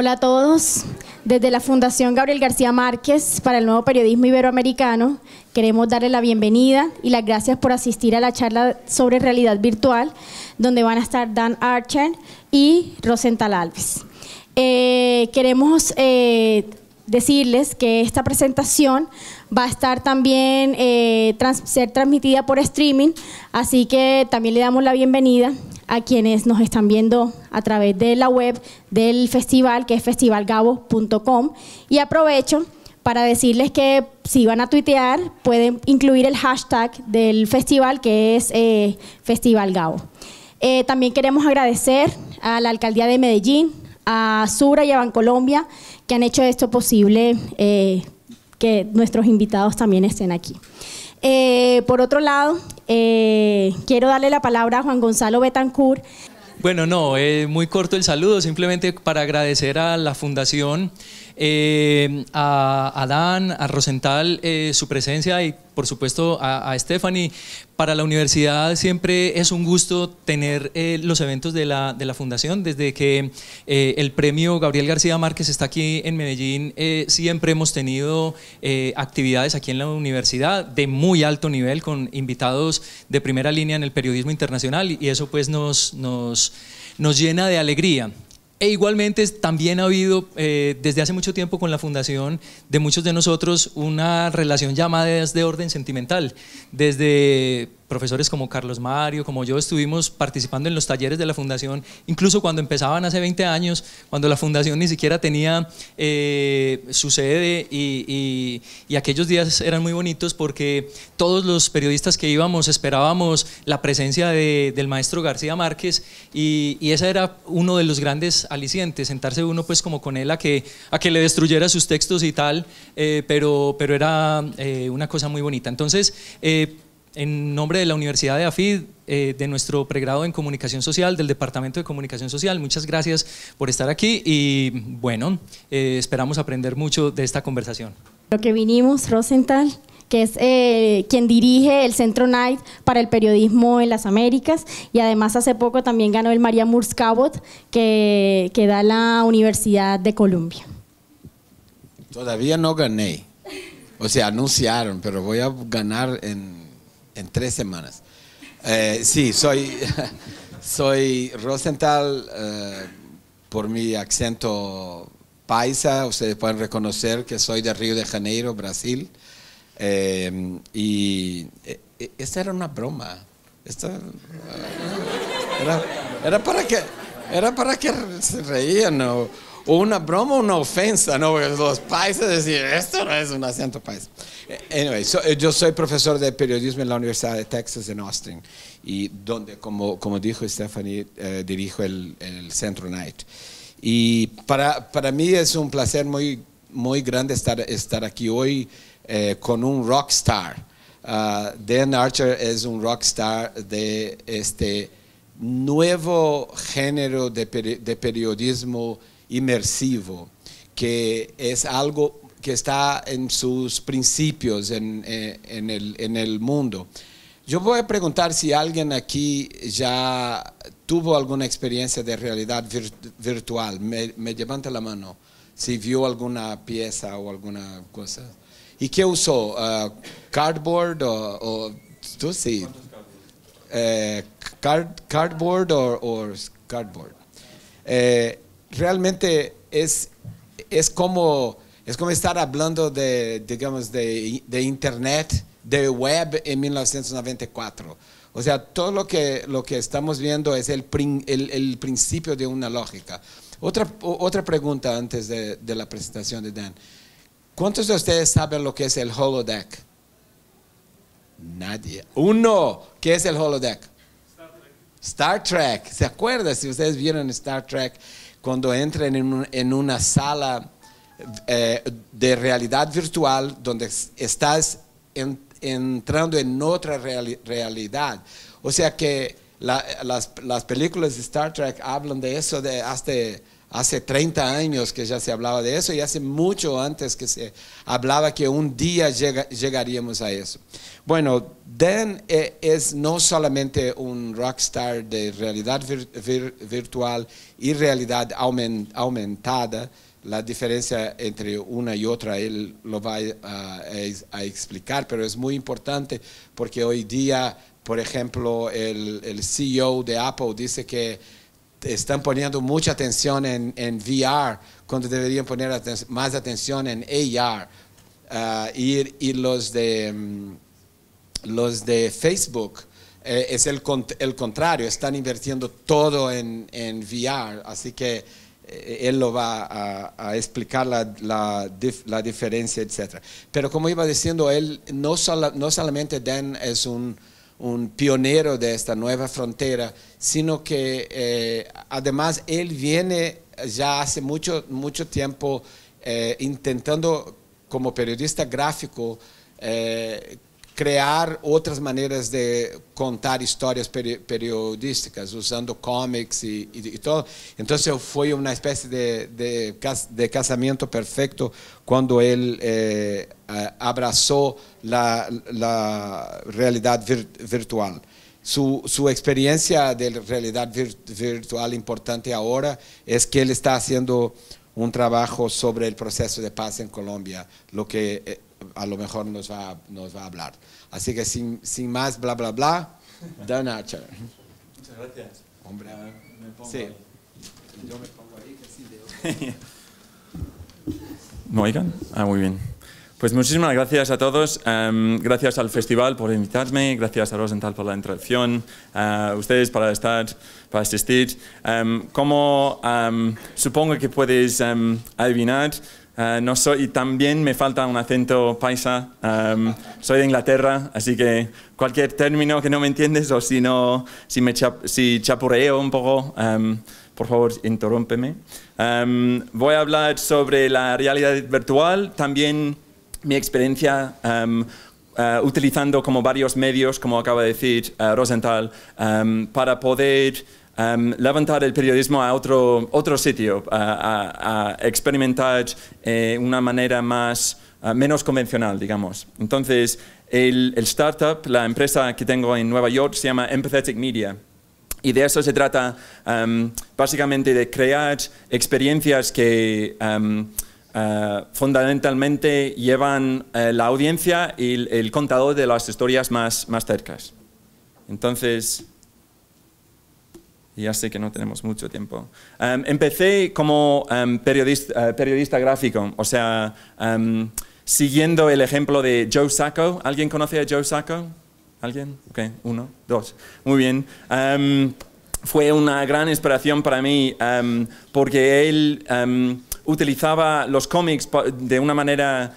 Hola a todos. Desde la Fundación Gabriel García Márquez para el Nuevo Periodismo Iberoamericano, queremos darle la bienvenida y las gracias por asistir a la charla sobre realidad virtual, donde van a estar Dan Archer y Rosenthal Alves. Eh, queremos eh, decirles que esta presentación va a estar también eh, ser transmitida por streaming, así que también le damos la bienvenida a quienes nos están viendo a través de la web del festival, que es festivalgabo.com. Y aprovecho para decirles que si van a tuitear, pueden incluir el hashtag del festival, que es eh, festivalgabo. Eh, también queremos agradecer a la Alcaldía de Medellín, a Sura y a Bancolombia, que han hecho esto posible, eh, que nuestros invitados también estén aquí. por otro lado, eh, quiero darle la palabra a Juan Gonzalo Betancur. Bueno, no, es eh, muy corto el saludo, simplemente para agradecer a la Fundación eh, a Adán, a Rosenthal, eh, su presencia y por supuesto a, a, Stephanie. Para la universidad siempre es un gusto tener eh, los eventos de la, fundación. Desde que el premio Gabriel García Márquez está aquí en Medellín, siempre hemos tenido actividades aquí en la universidad de muy alto nivel con invitados de primera línea en el periodismo internacional y eso pues nos llena de alegría. E igualmente también ha habido eh, desde hace mucho tiempo con la fundación de muchos de nosotros una relación llamada de orden sentimental, desde profesores como Carlos Mario, como yo, estuvimos participando en los talleres de la fundación, incluso cuando empezaban hace 20 años, cuando la fundación ni siquiera tenía eh, su sede y, y, aquellos días eran muy bonitos porque todos los periodistas que íbamos esperábamos la presencia de, del maestro García Márquez y, y, ese era uno de los grandes alicientes, sentarse uno pues como con él a que, a que le destruyera sus textos y tal, eh, pero, pero era eh, una cosa muy bonita. Entonces, en nombre de la Universidad de AFID, eh, de nuestro pregrado en Comunicación Social, del Departamento de Comunicación Social. Muchas gracias por estar aquí y bueno, eh, esperamos aprender mucho de esta conversación. Lo que vinimos, Rosenthal, que es eh, quien dirige el Centro Night para el periodismo en las Américas y además hace poco también ganó el María Murskabot que, da la Universidad de Colombia Todavía no gané. O sea, anunciaron, pero voy a ganar en en tres semanas. Eh, sí, soy, soy Rosenthal eh, por mi acento paisa. Ustedes pueden reconocer que soy de Río de Janeiro, Brasil. Eh, y esta era una broma. era, para que, era para que se reían. O, una broma, una ofensa, ¿no? los países decir esto no es un acento país. Eh, anyway, eh, yo soy profesor de periodismo en la Universidad de Texas en Austin, y donde, como, como dijo Stephanie, eh, dirijo el, el, Centro Night. Y para, para mí es un placer muy, muy grande estar, estar aquí hoy con un rockstar. Ah, Dan Archer es un rockstar de este nuevo género de, de periodismo inmersivo, que es algo que está en sus principios en, eh, en, el, en el mundo. Yo voy a preguntar si alguien aquí ya tuvo alguna experiencia de realidad virtual. Me, levanta la mano si vio alguna pieza o alguna cosa. ¿Y qué usó? Ah, ¿Cardboard o, tú sí? Eh, card, ¿Cardboard o cardboard? Eh, realmente es, es, como, es como estar hablando de, digamos, de, Internet, de web en 1994. O sea, todo lo que, lo que estamos viendo es el, el, principio de una lógica. Otra, otra pregunta antes de, la presentación de Dan. ¿Cuántos de ustedes saben lo que es el holodeck? Nadie. Uno, ¿qué es el holodeck? Star Trek. Star Trek. ¿Se acuerdan? Si ustedes vieron Star Trek, cuando entran en, una sala eh, de realidad virtual donde estás entrando en otra realidad. O sea que las, películas de Star Trek hablan de eso de hasta Hace 30 años que ya se hablaba de eso y hace mucho antes que se hablaba que un día llegaríamos a eso. Bueno, Dan eh, es no solamente un rockstar de realidad virtual y realidad aumentada, la diferencia entre una y otra él lo va eh, a, explicar, pero es muy importante porque hoy día, por ejemplo, el CEO de Apple dice que están poniendo mucha atención en, en VR cuando deberían poner más atención en AR. Ah, y, los, de, mm, los de Facebook eh, es el, el, contrario, están invirtiendo todo en, en VR. Así que eh, él lo va a, explicar la, diferencia, etc. Pero como iba diciendo él, no, no solamente Dan es un un pionero de esta nueva frontera, sino que eh, además él viene ya hace mucho, mucho tiempo eh, intentando como periodista gráfico eh, crear otras maneras de contar historias periodísticas, usando cómics y todo. Entonces fue una especie de, de, perfecto cuando él eh, abrazó la realidad virtual. Su, experiencia de realidad virtual importante ahora es que él está haciendo un trabajo sobre el proceso de paz en Colombia, lo que eh, a lo mejor nos va, nos va a hablar. Así que sin, sin más bla bla bla, Dan Archer. Muchas gracias. Hombre, me pongo Ahí. Yo me pongo ahí que sí Ah, muy bien. Pues muchísimas gracias a todos. Em, gracias al festival por invitarme, gracias a Rosenthal por la introducción, a eh, ustedes para estar, para asistir. Em, como em, supongo que puedes adivinar, eh, no soy, y también me falta un acento paisa. Em, soy de Inglaterra, así que cualquier término que no me entiendes o si, no, si, chapureo un poco, em, por favor, interrúmpeme. Em, voy a hablar sobre la realidad virtual, también mi experiencia eh, utilizando como varios medios, como acaba de decir eh, Rosenthal, para poder Em, levantar el periodismo a otro, otro sitio, a, experimentar eh, una manera más, eh, menos convencional, digamos. Entonces, el, startup, la empresa que tengo en Nueva York se llama Empathetic Media. Y de eso se trata em, básicamente de crear experiencias que em, eh, fundamentalmente llevan eh, la audiencia y el, contador de las historias más, más cercas. Entonces, ya sé que no tenemos mucho tiempo. Em, empecé como em, periodista, eh, periodista, gráfico, o sea, em, siguiendo el ejemplo de Joe Sacco. ¿Alguien conoce a Joe Sacco? ¿Alguien? Ok, uno, dos. Muy bien. fue una gran inspiración para mí porque él utilizaba los cómics de una manera...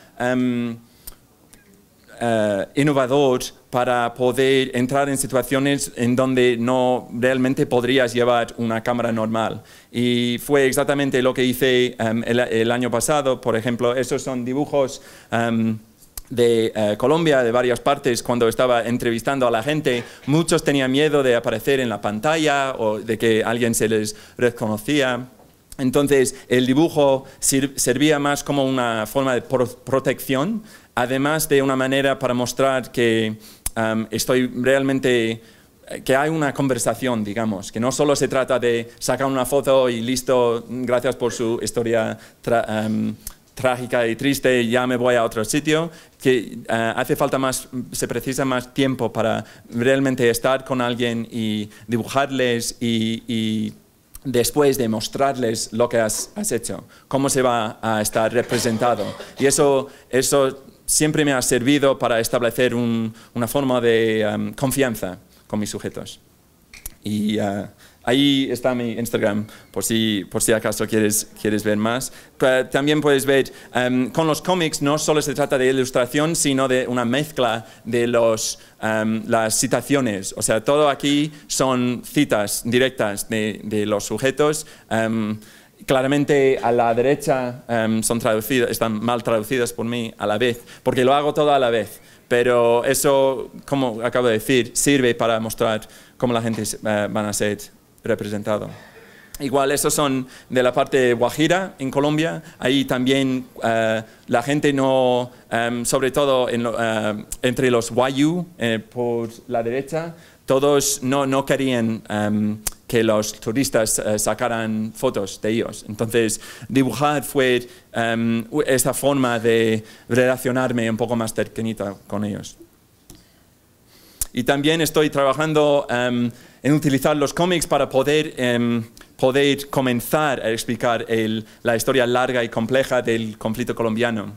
Eh, innovadora para poder entrar en situaciones en donde no realmente podrías llevar una cámara normal. Y fue exactamente lo que hice em, el, año pasado. Por ejemplo, esos son dibujos em, de eh, Colombia, de varias partes, cuando estaba entrevistando a la gente. Muchos tenían miedo de aparecer en la pantalla o de que alguien se les reconocía. Entonces, el dibujo servía más como una forma de protección, además de una manera para mostrar que estoy realmente eh, que hay una conversación, digamos, que no solo se trata de sacar una foto y listo, gracias por su historia trágica y triste, ya me voy a otro sitio, que eh, hace falta más, se precisa más tiempo para realmente estar con alguien y dibujarles y, después de mostrarles lo que has, has, hecho, cómo se va a estar representado. Y eso, eso siempre me ha servido para establecer una forma de em, confianza con mis sujetos. Y eh, ahí está mi Instagram, por si, por si acaso quieres, quieres ver más. también puedes ver, em, con los cómics no solo se trata de ilustración, sino de una mezcla de los, em, las citaciones. O sea, todo aquí son citas directas de, de los sujetos claramente a la derecha em, son traducidas, están mal traducidas por mí a la vez, porque lo hago todo a la vez. Pero eso, como acabo de decir, sirve para mostrar cómo la gente eh, van a ser representado. Igual, esos son de la parte de Guajira, en Colombia. Ahí también eh, la gente no, em, sobre todo eh, entre los Wayu, por la derecha, todos no, no querían... Em, que los turistas eh, sacaran fotos de ellos. Entonces, dibujar fue em, esa forma de relacionarme un poco más cercanita con ellos. Y también estoy trabajando em, en utilizar los cómics para poder, em, poder comenzar a explicar la historia larga y compleja del conflicto colombiano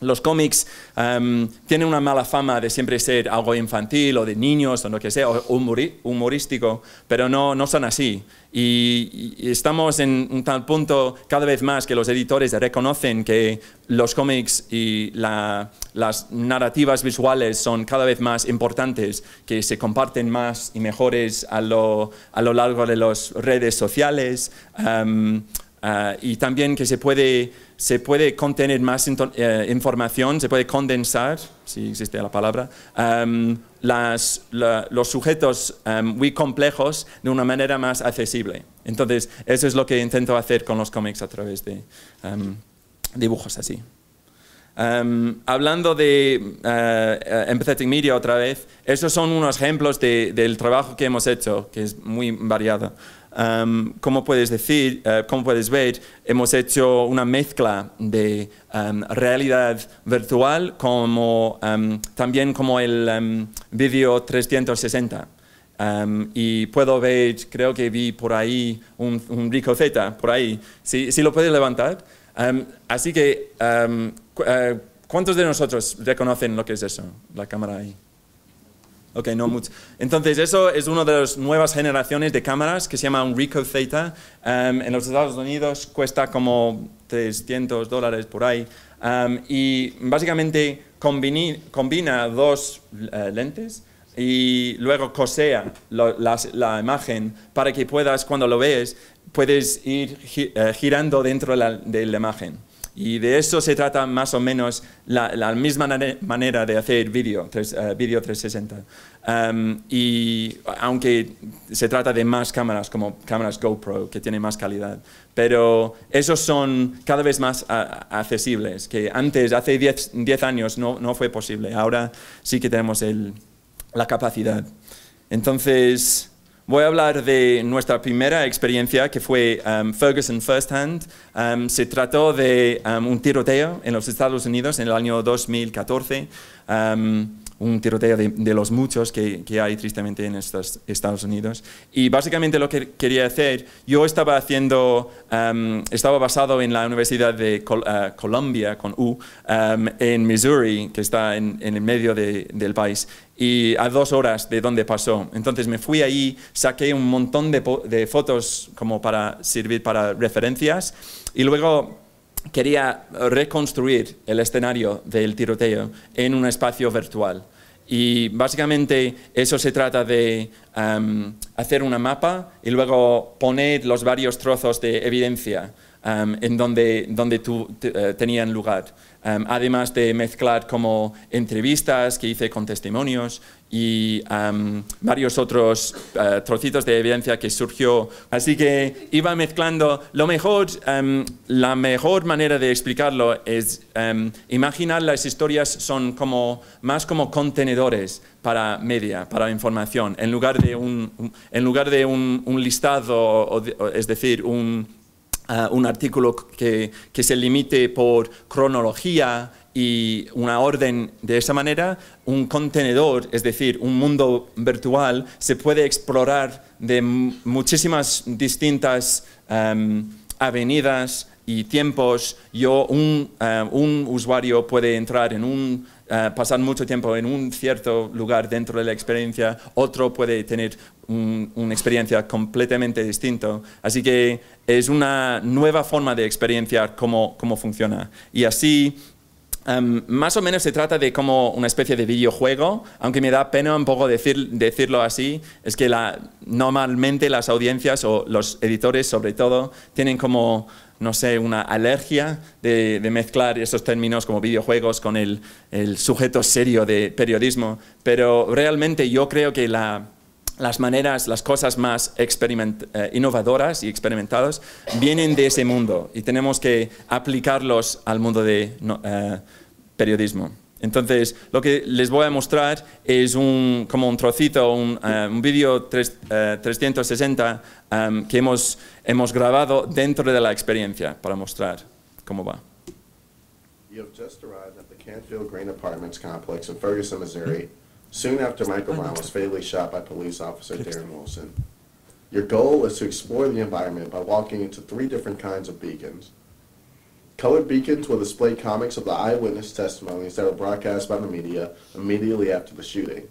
los cómics em, tienen una mala fama de siempre ser algo infantil o de niños o lo que sea, humorístico, pero no, no son así. Y, estamos en un tal punto cada vez más que los editores reconocen que los cómics y las narrativas visuales son cada vez más importantes, que se comparten más y mejores a lo, a lo largo de las redes sociales. Em, Ah, y también que se puede, se puede contener más eh, información, se puede condensar, si existe la palabra, los sujetos muy complejos de una manera más accesible. Entonces, eso es lo que intento hacer con los cómics a través de dibujos así. hablando de ah, empathetic eh, media otra vez, esos son unos ejemplos del trabajo que hemos hecho, que es muy variado. Um, como puedes decir, eh, puedes ver, hemos hecho una mezcla de realidad virtual como también como el vídeo 360. y puedo ver, creo que vi por ahí un, rico Z, por ahí. Si, lo puedes levantar. así que, eh, ¿cuántos de nosotros reconocen lo que es eso, la cámara ahí? Ok, no mucho. Entonces, eso es una de las nuevas generaciones de cámaras que se llama un Ricoh Theta. Em, en los Estados Unidos cuesta como 300 dólares por ahí. Em, y básicamente combina dos eh, lentes y luego cosea la imagen para que puedas, cuando lo ves, puedes ir eh, girando dentro de la imagen. Y de eso se trata más o menos la, misma manera de hacer vídeo, eh, vídeo 360. Em, y aunque se trata de más cámaras, como cámaras GoPro, que tienen más calidad. Pero esos son cada vez más accesibles, que antes, hace 10 años, no, fue posible. Ahora sí que tenemos la capacidad. Entonces, Voy a hablar de nuestra primera experiencia, que fue um, Ferguson First Hand. Um, se trató de um, un tiroteo en los Estados Unidos en el año 2014 un tiroteo de, los muchos que, hay tristemente en Estados Unidos. Y básicamente lo que quería hacer, yo estaba haciendo, em, estaba basado en la Universidad de Colombia, eh, Columbia, con U, em, en Missouri, que está en, el medio del país, y a dos horas de donde pasó. Entonces me fui ahí, saqué un montón de fotos como para servir para referencias y luego quería reconstruir el escenario del tiroteo en un espacio virtual. Y básicamente eso se trata de hacer una mapa y luego poner los varios trozos de evidencia en donde, donde eh, tenían lugar. además de mezclar como entrevistas que hice con testimonios y varios otros eh, trocitos de evidencia que surgió. Así que iba mezclando. Lo mejor, la mejor manera de explicarlo es imaginar las historias son como, más como contenedores para media, para información, en lugar de un, en lugar de un, listado, es decir, ah, un, artículo que, que se limite por cronología y una orden de esa manera, un contenedor, es decir, un mundo virtual, se puede explorar de muchísimas distintas em, avenidas y tiempos. Yo, un, eh, un usuario puede entrar en un eh, pasar mucho tiempo en un cierto lugar dentro de la experiencia, otro puede tener una experiencia completamente distinta. Así que es una nueva forma de experienciar cómo, cómo funciona. Y así Em, más o menos se trata de como una especie de videojuego, aunque me da pena un poco decirlo así, es que normalmente las audiencias o los editores sobre todo tienen como, no sé, una alergia de, mezclar esos términos como videojuegos con el sujeto serio de periodismo, pero realmente yo creo que la, las maneras, las cosas más eh, innovadoras y experimentadas vienen de ese mundo y tenemos que aplicarlos al mundo de eh, periodismo. Entonces, lo que les voy a mostrar es un, como un trocito, un, eh, vídeo 360 em, que hemos, grabado dentro de la experiencia para mostrar cómo va. You have just arrived at the Canfield Green Apartments complex in Ferguson, Missouri. Soon after Michael Brown was fatally shot by police officer Darren Wilson. Your goal is to explore the environment by walking into three different kinds of beacons. Colored beacons will display comics of the eyewitness testimonies that were broadcast by the media immediately after the shooting.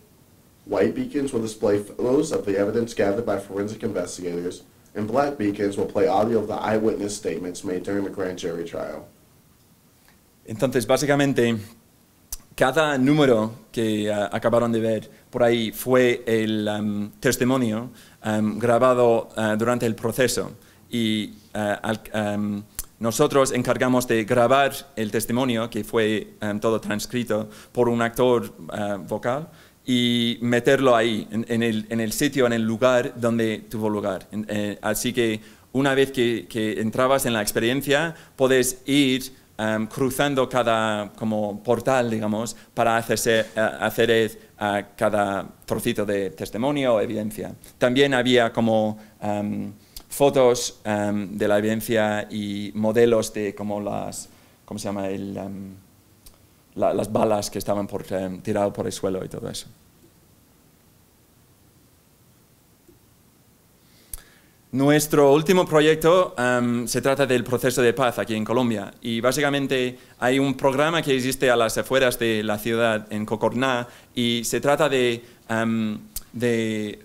White beacons will display photos of the evidence gathered by forensic investigators, and black beacons will play audio of the eyewitness statements made during the grand jury trial. Entonces, básicamente, cada número que ah, acabaron de ver por ahí fue el testimonio grabado ah, durante el proceso y ah, nosotros encargamos de grabar el testimonio, que fue todo transcrito por un actor vocal, y meterlo ahí, en, el, sitio, en el lugar donde tuvo lugar. Eh, así que una vez que, que entrabas en la experiencia, puedes ir Em, cruzando cada como portal, digamos, para hacerse, eh, hacer eh, cada trocito de testimonio o evidencia. También había como em, fotos em, de la evidencia y modelos de como las, ¿cómo se llama? El, las balas que estaban por, tiradas por el suelo y todo eso. Nuestro último proyecto em, se trata del proceso de paz aquí en Colombia y básicamente hay un programa que existe a las afueras de la ciudad en Cocorná y se trata de, em, eh,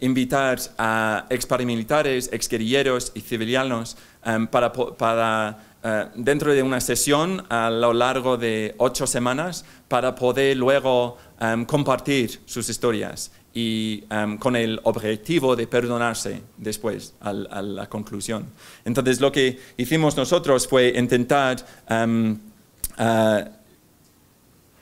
invitar a exparamilitares, exguerrilleros y civilianos em, para, eh, dentro de una sesión a lo largo de ocho semanas para poder luego compartir sus historias y em, con el objetivo de perdonarse después a la conclusión. Entonces lo que hicimos nosotros fue intentar em, eh,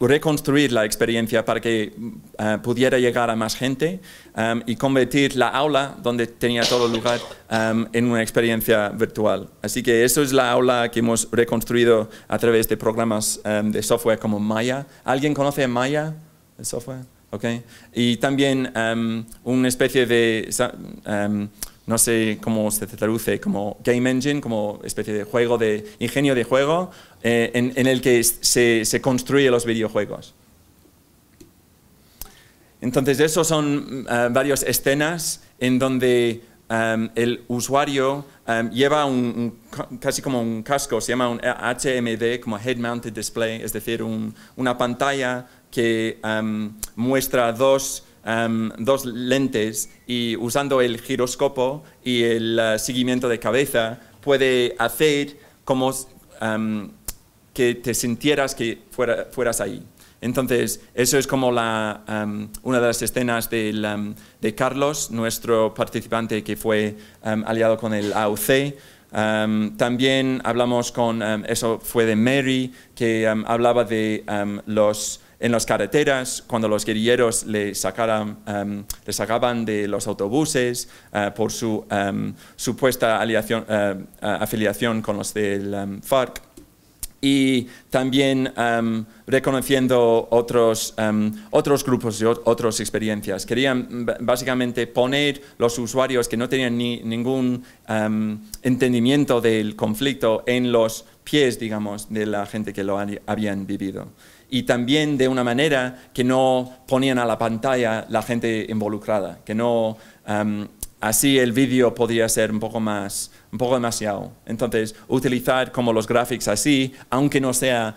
reconstruir la experiencia para que eh, pudiera llegar a más gente em, y convertir la aula donde tenía todo lugar en una experiencia virtual. Así que eso es la aula que hemos reconstruido a través de programas de software como Maya. ¿Alguien conoce Maya, el software? Y también em, una especie de, em, no sé cómo se traduce, como game engine, como especie de juego de ingenio de juego eh, en, el que se, construyen los videojuegos. Entonces, esos son eh, varias escenas en donde em, el usuario lleva casi como un casco, se llama un HMD, eh, como Head Mounted Display, es decir, una pantalla que muestra dos, lentes y usando el giroscopo y el ah, seguimiento de cabeza puede hacer como que te sintieras que fueras ahí. Entonces, eso es como una de las escenas de Carlos, nuestro participante que fue aliado con el AUC. también hablamos con, eso fue de Mary, que hablaba de los en las carreteras, cuando los guerrilleros le, em, sacaban de los autobuses eh, por su em, supuesta eh, afiliación con los del em, FARC. Y también reconociendo otros, otros grupos y otras experiencias. Querían mm, básicamente poner los usuarios que no tenían ningún entendimiento del conflicto en los pies, digamos, de la gente que lo habían vivido y también de una manera que no ponían a la pantalla la gente involucrada, que no así el vídeo podía ser un poco más, un poco demasiado. Entonces, utilizar como los gráficos así, aunque no sea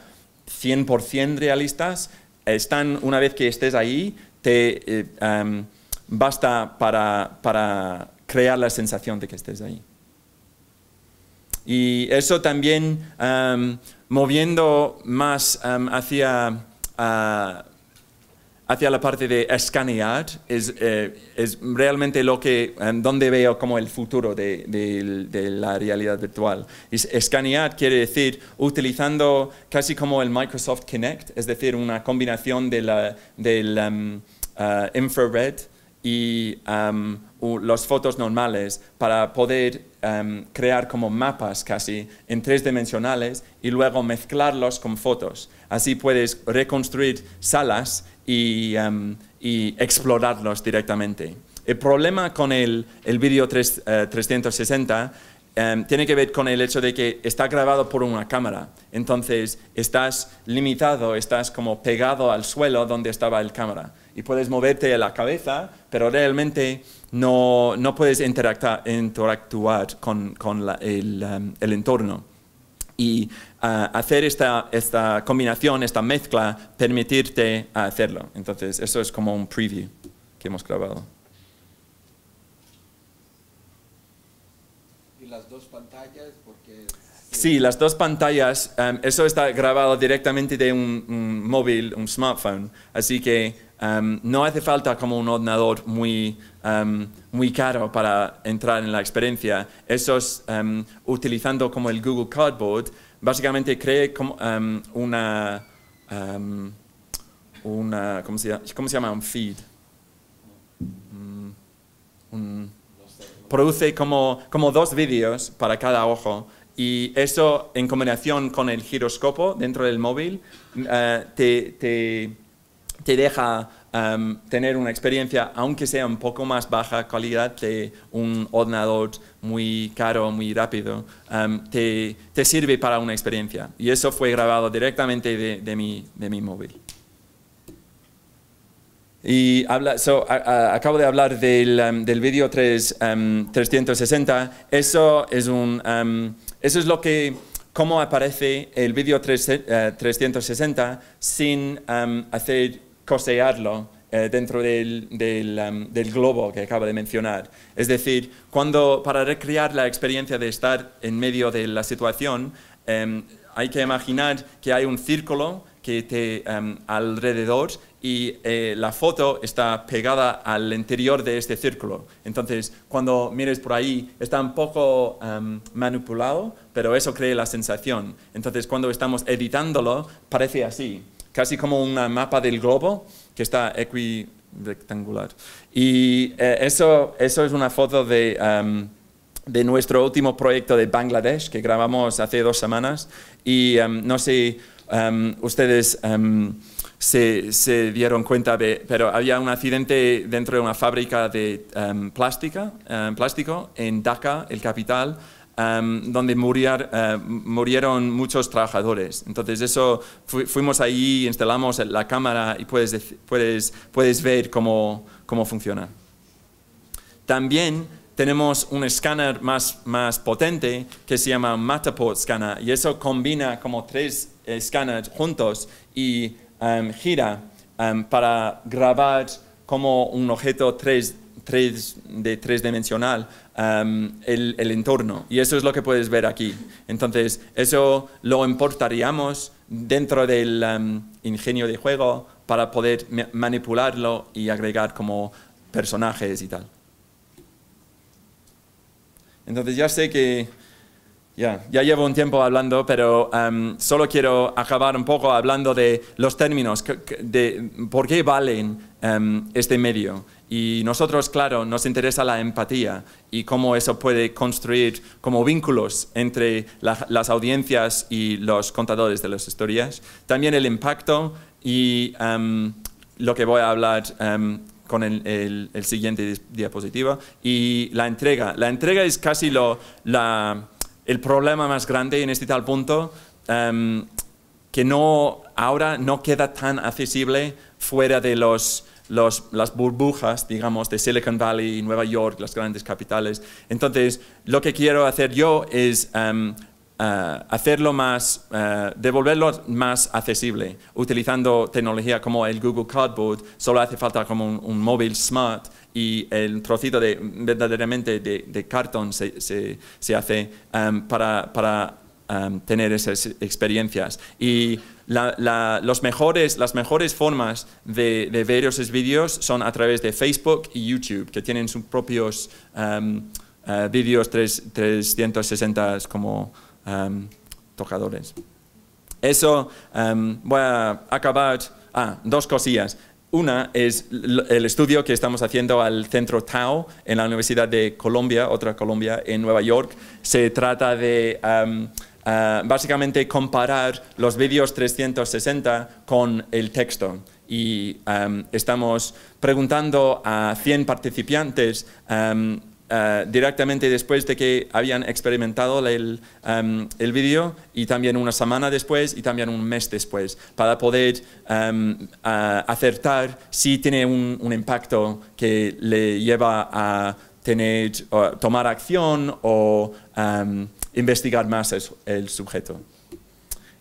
100% realistas, están, una vez que estés ahí, te eh, basta para crear la sensación de que estés ahí. Y eso también moviendo más hacia, hacia la parte de escanear es, eh, es realmente lo que, donde veo como el futuro de, la realidad virtual. Es, escanear quiere decir utilizando casi como el Microsoft Kinect, es decir, una combinación de la, del uh, infrared y las fotos normales para poder em, crear como mapas casi en tres dimensionales y luego mezclarlos con fotos. Así puedes reconstruir salas y, em, explorarlos directamente. El problema con el, el vídeo 360 eh, Em, tiene que ver con el hecho de que está grabado por una cámara. Entonces, estás limitado, estás como pegado al suelo donde estaba la cámara. Y puedes moverte la cabeza, pero realmente no, no puedes interactuar, con, em, el, entorno y ah, hacer esta, esta, combinación, esta mezcla, permitirte hacerlo. Entonces, eso es como un preview que hemos grabado. las dos pantallas? Porque... Sí, eh, las dos pantallas, em, eso está grabado directamente de un, móvil, un smartphone, así que em, no hace falta como un ordenador muy, em, muy caro para entrar en la experiencia. Eso es utilizando como el Google Cardboard, básicamente cree como, una, una ¿cómo, se llama? ¿cómo, se llama? Un feed. Mm, un, produce como, dos vídeos para cada ojo y eso en combinación con el giroscopo dentro del móvil eh, te, deja em, tener una experiencia, aunque sea un poco más baja calidad de un ordenador muy caro, muy rápido, em, te, sirve para una experiencia. Y eso fue grabado directamente de, de mi móvil. Y habla, acabo de hablar del, um, vídeo 360. Um, eso es, un, um, eso es lo que, cómo aparece el vídeo 360 eh, sin hacer cosearlo eh, dentro del, del, del, globo que acabo de mencionar. Es decir, cuando, para recrear la experiencia de estar en medio de la situación, em, hay que imaginar que hay un círculo que te, em, alrededor y eh, la foto está pegada al interior de este círculo. Entonces, cuando mires por ahí, está un poco em, manipulado, pero eso crea la sensación. Entonces, cuando estamos editándolo, parece así, casi como un mapa del globo que está equirectangular. Y eh, eso, eso es una foto de... Em, de nuestro último proyecto de Bangladesh que grabamos hace dos semanas y em, no sé, ustedes se, dieron cuenta de, pero había un accidente dentro de una fábrica de em, plástica, em, plástico en Dhaka, el capital, em, donde eh, murieron muchos trabajadores. Entonces eso fuimos allí, instalamos la cámara y puedes, puedes, puedes ver cómo, cómo funciona. También tenemos un escáner más, más potente que se llama Matterport Scanner y eso combina como tres escáneres eh, juntos y Em, gira em, para grabar como un objeto 3, de tres dimensional em, el, entorno. Y eso es lo que puedes ver aquí. Entonces, eso lo importaríamos dentro del ingenio de juego para poder manipularlo y agregar como personajes y tal. Entonces ya sé que ya, ya llevo un tiempo hablando, pero em, solo quiero acabar un poco hablando de los términos, de por qué valen em, este medio. Y nosotros, claro, nos interesa la empatía y cómo eso puede construir como vínculos entre las audiencias y los contadores de las historias. También el impacto y em, lo que voy a hablar con el, el siguiente diapositiva. Y la entrega. La entrega es casi lo, la el problema más grande en este tal punto, em, que no, ahora no queda tan accesible fuera de los, las burbujas, digamos, de Silicon Valley, Nueva York, las grandes capitales. Entonces, lo que quiero hacer yo es em, eh, hacerlo más, eh, devolverlo más accesible, utilizando tecnología como el Google Cardboard, solo hace falta como un, móvil smart y el trocito de, verdaderamente de, cartón se, se, hace em, para, em, tener esas experiencias. Y los mejores, las mejores formas de, ver esos vídeos son a través de Facebook y YouTube, que tienen sus propios em, eh, vídeos 360 como... Um, tocadores. Eso, um, voy a acabar, ah, dos cosillas. Una es el estudio que estamos haciendo al Centro Tao en la Universidad de Colombia, otra Colombia, en Nueva York. Se trata de um, ah, básicamente comparar los vídeos 360 con el texto. Y estamos preguntando a 100 participantes eh, directamente después de que habían experimentado em, el, vídeo y también una semana después y también un mes después para poder em, acertar si tiene un, impacto que le lleva a tener, tomar acción o em, investigar más el, sujeto.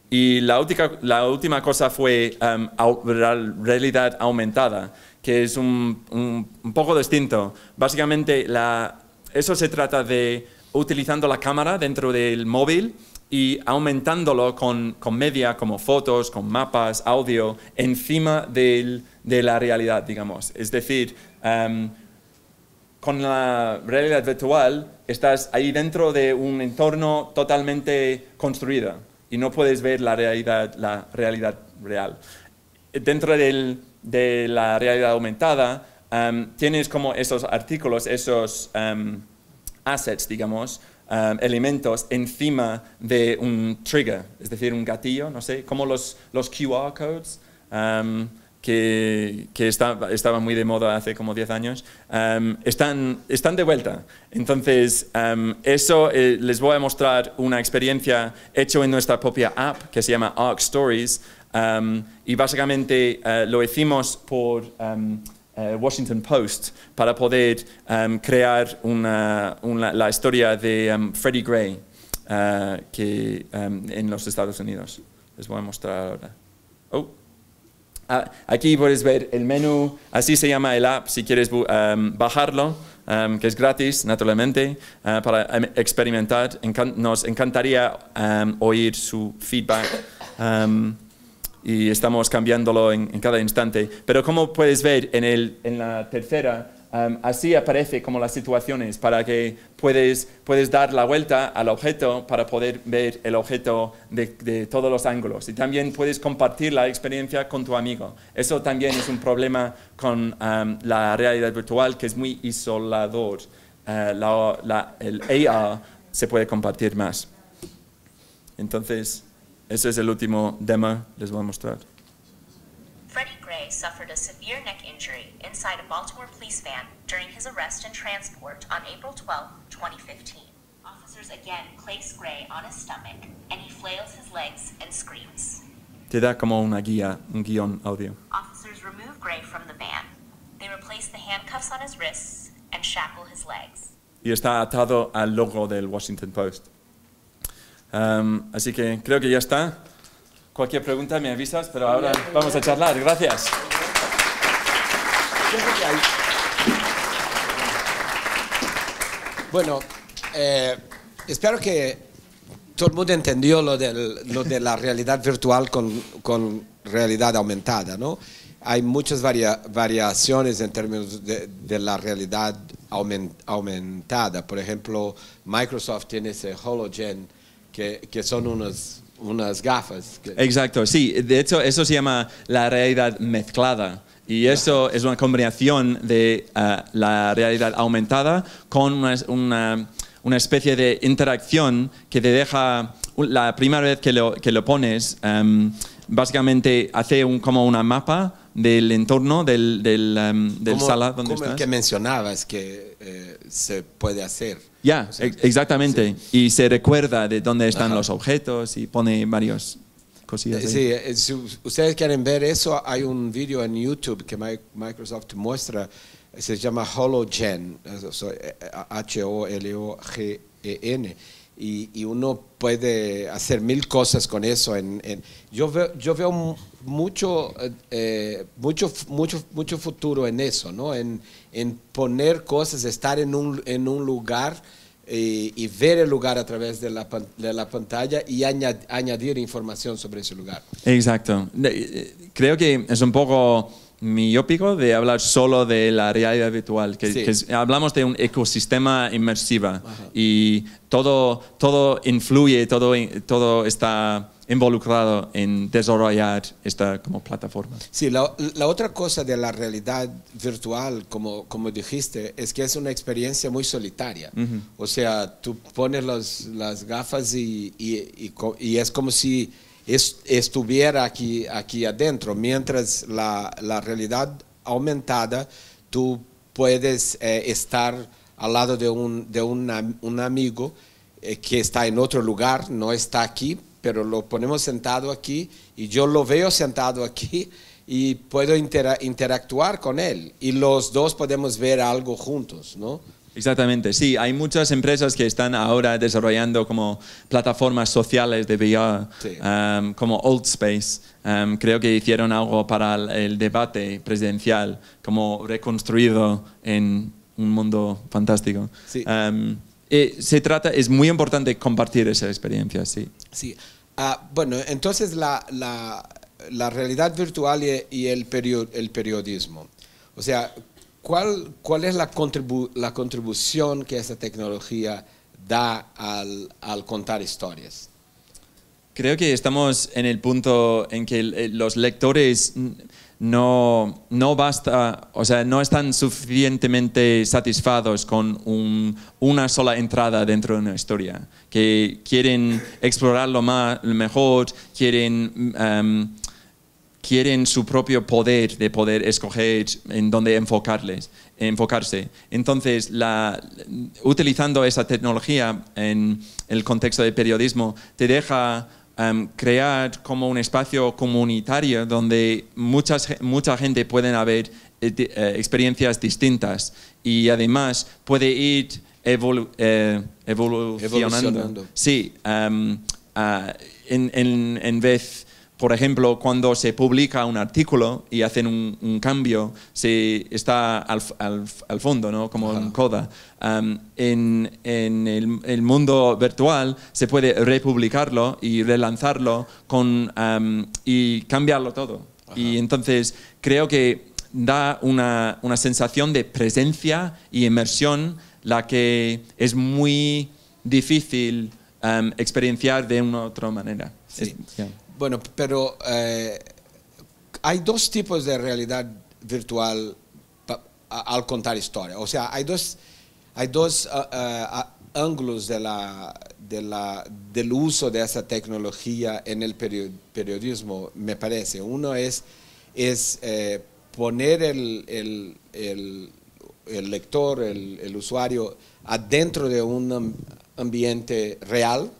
Y la última, cosa fue la realidad aumentada, que es un, poco distinto. Básicamente, la, eso se trata de utilizando la cámara dentro del móvil y aumentándolo con, con media como fotos, con mapas, audio, encima del, de la realidad, digamos. Es decir, em, con la realidad virtual estás ahí dentro de un entorno totalmente construido y no puedes ver la realidad, la realidad real. Dentro del de la realidad aumentada, um, tienes como esos artículos, esos um, assets, digamos, um, elementos encima de un trigger, es decir, un gatillo, no sé, como los, QR codes. que, estaban muy de moda hace como 10 años, están, están de vuelta. Entonces, eso eh, les voy a mostrar una experiencia hecho en nuestra propia app que se llama Arc Stories, Um, y básicamente eh, lo hicimos por um, eh, Washington Post para poder um, crear la historia de Freddie Gray uh, que, en los Estados Unidos. Les voy a mostrar ahora. Oh. Ah, aquí puedes ver el menú, así se llama el app, si quieres bajarlo, que es gratis, naturalmente, uh, para em, experimentar. nos encantaría oír su feedback y estamos cambiándolo en, en, cada instante. Pero como puedes ver en, el, en la tercera, um, así aparece como las situaciones para que puedes, puedes dar la vuelta al objeto para poder ver el objeto de, de, todos los ángulos. Y también puedes compartir la experiencia con tu amigo. Eso también es un problema con um, la realidad virtual que es muy isolador. Uh, el AR se puede compartir más. Entonces... Este es el último demo, les voy a mostrar. Freddie Gray suffered a severe neck injury inside a Baltimore police van during his arrest and transport on April 12, 2015. Officers again place Gray on his stomach and he flails his legs and screams. Te da como una guía, un guión audio. Officers remove Gray from the van. They replace the handcuffs on his wrists and shackle his legs. Y está atado al logo del Washington Post así que creo que ya está. Cualquier pregunta me avisas, pero ahora vamos a charlar. Gracias. Bueno, eh, espero que todo el mundo entendió lo, del, lo de la realidad virtual con, con, realidad aumentada, ¿no? Hay muchas variaciones en términos de, la realidad aumentada. Por ejemplo, Microsoft tiene ese HoloGen que, son unas, gafas. Exacto, sí. De hecho, eso se llama la realidad mezclada. Y eso es una combinación de ah, la realidad aumentada con una, especie de interacción que te deja, la primera vez que lo, que lo pones, em, básicamente hace un, como una mapa del entorno del, del, em, sala donde como el que mencionabas que eh, se puede hacer. Ya, exactamente. Y se recuerda de dónde están los objetos y pone varios cosillas. Sí, eh, si ustedes quieren ver eso, hay un vídeo en YouTube que Microsoft muestra, se llama HoloGen, H-O-L-O-G-E-N. Eh, eh, y, uno puede hacer mil cosas con eso. En, en yo veo, yo veo mucho, eh, mucho, mucho, mucho futuro en eso, ¿no? En, en poner cosas, estar en un, en un lugar eh, y ver el lugar a través de la, de la pantalla y añadir información sobre ese lugar. Exacto. Eh, creo que es un poco miópico de hablar solo de la realidad virtual, que, hablamos de un ecosistema inmersiva y todo, todo influye, todo, todo está involucrado en desarrollar esta como plataforma. Sí, la, otra cosa de la realidad virtual, como, como dijiste, es que es una experiencia muy solitaria. O sea, tú pones los, las gafas y, y, es como si estuviera aquí, aquí adentro, mientras la, realidad aumentada, tú puedes eh, estar al lado de un, de un, amigo eh, que está en otro lugar, no está aquí, pero lo ponemos sentado aquí y yo lo veo sentado aquí y puedo interactuar con él y los dos podemos ver algo juntos, ¿no? Exactamente, sí, hay muchas empresas que están ahora desarrollando como plataformas sociales de VR, um, como Old Space. Um, creo que hicieron algo para el debate presidencial, como reconstruido en un mundo fantástico. Sí. Um, eh, se trata, es muy importante compartir esa experiencia, sí. Sí. Ah, bueno, entonces la, la, realidad virtual y, el, period, el periodismo. O sea, ¿cuál, cuál es la, contribu la contribución que esta tecnología da al, al contar historias? Creo que estamos en el punto en que eh, los lectores mm, no, no basta, o sea, no están suficientemente satisfechos con una sola entrada dentro de una historia, que quieren explorarlo más, mejor, quieren, em, quieren su propio poder de poder escoger en dónde enfocarse. Entonces, la, utilizando esa tecnología en el contexto de periodismo, te deja Em, crear como un espacio comunitario donde muchas, mucha gente pueden haber eh, eh, experiencias distintas y además puede ir eh, evolucionando. Sí, em, ah, en, en, en, vez por ejemplo, cuando se publica un artículo y hacen un, cambio, se está al, fondo, ¿no? como en coda. en, el, mundo virtual se puede republicarlo y relanzarlo con, y cambiarlo todo. Y entonces creo que da una, sensación de presencia y inmersión la que es muy difícil experienciar de una otra manera. Bueno, pero eh, hay dos tipos de realidad virtual al contar historia. O sea, hay dos, hay dos eh, eh, ángulos de del uso de esa tecnología en el periodismo, me parece. Uno es, es poner el, el lector, el, usuario, adentro de un ambiente real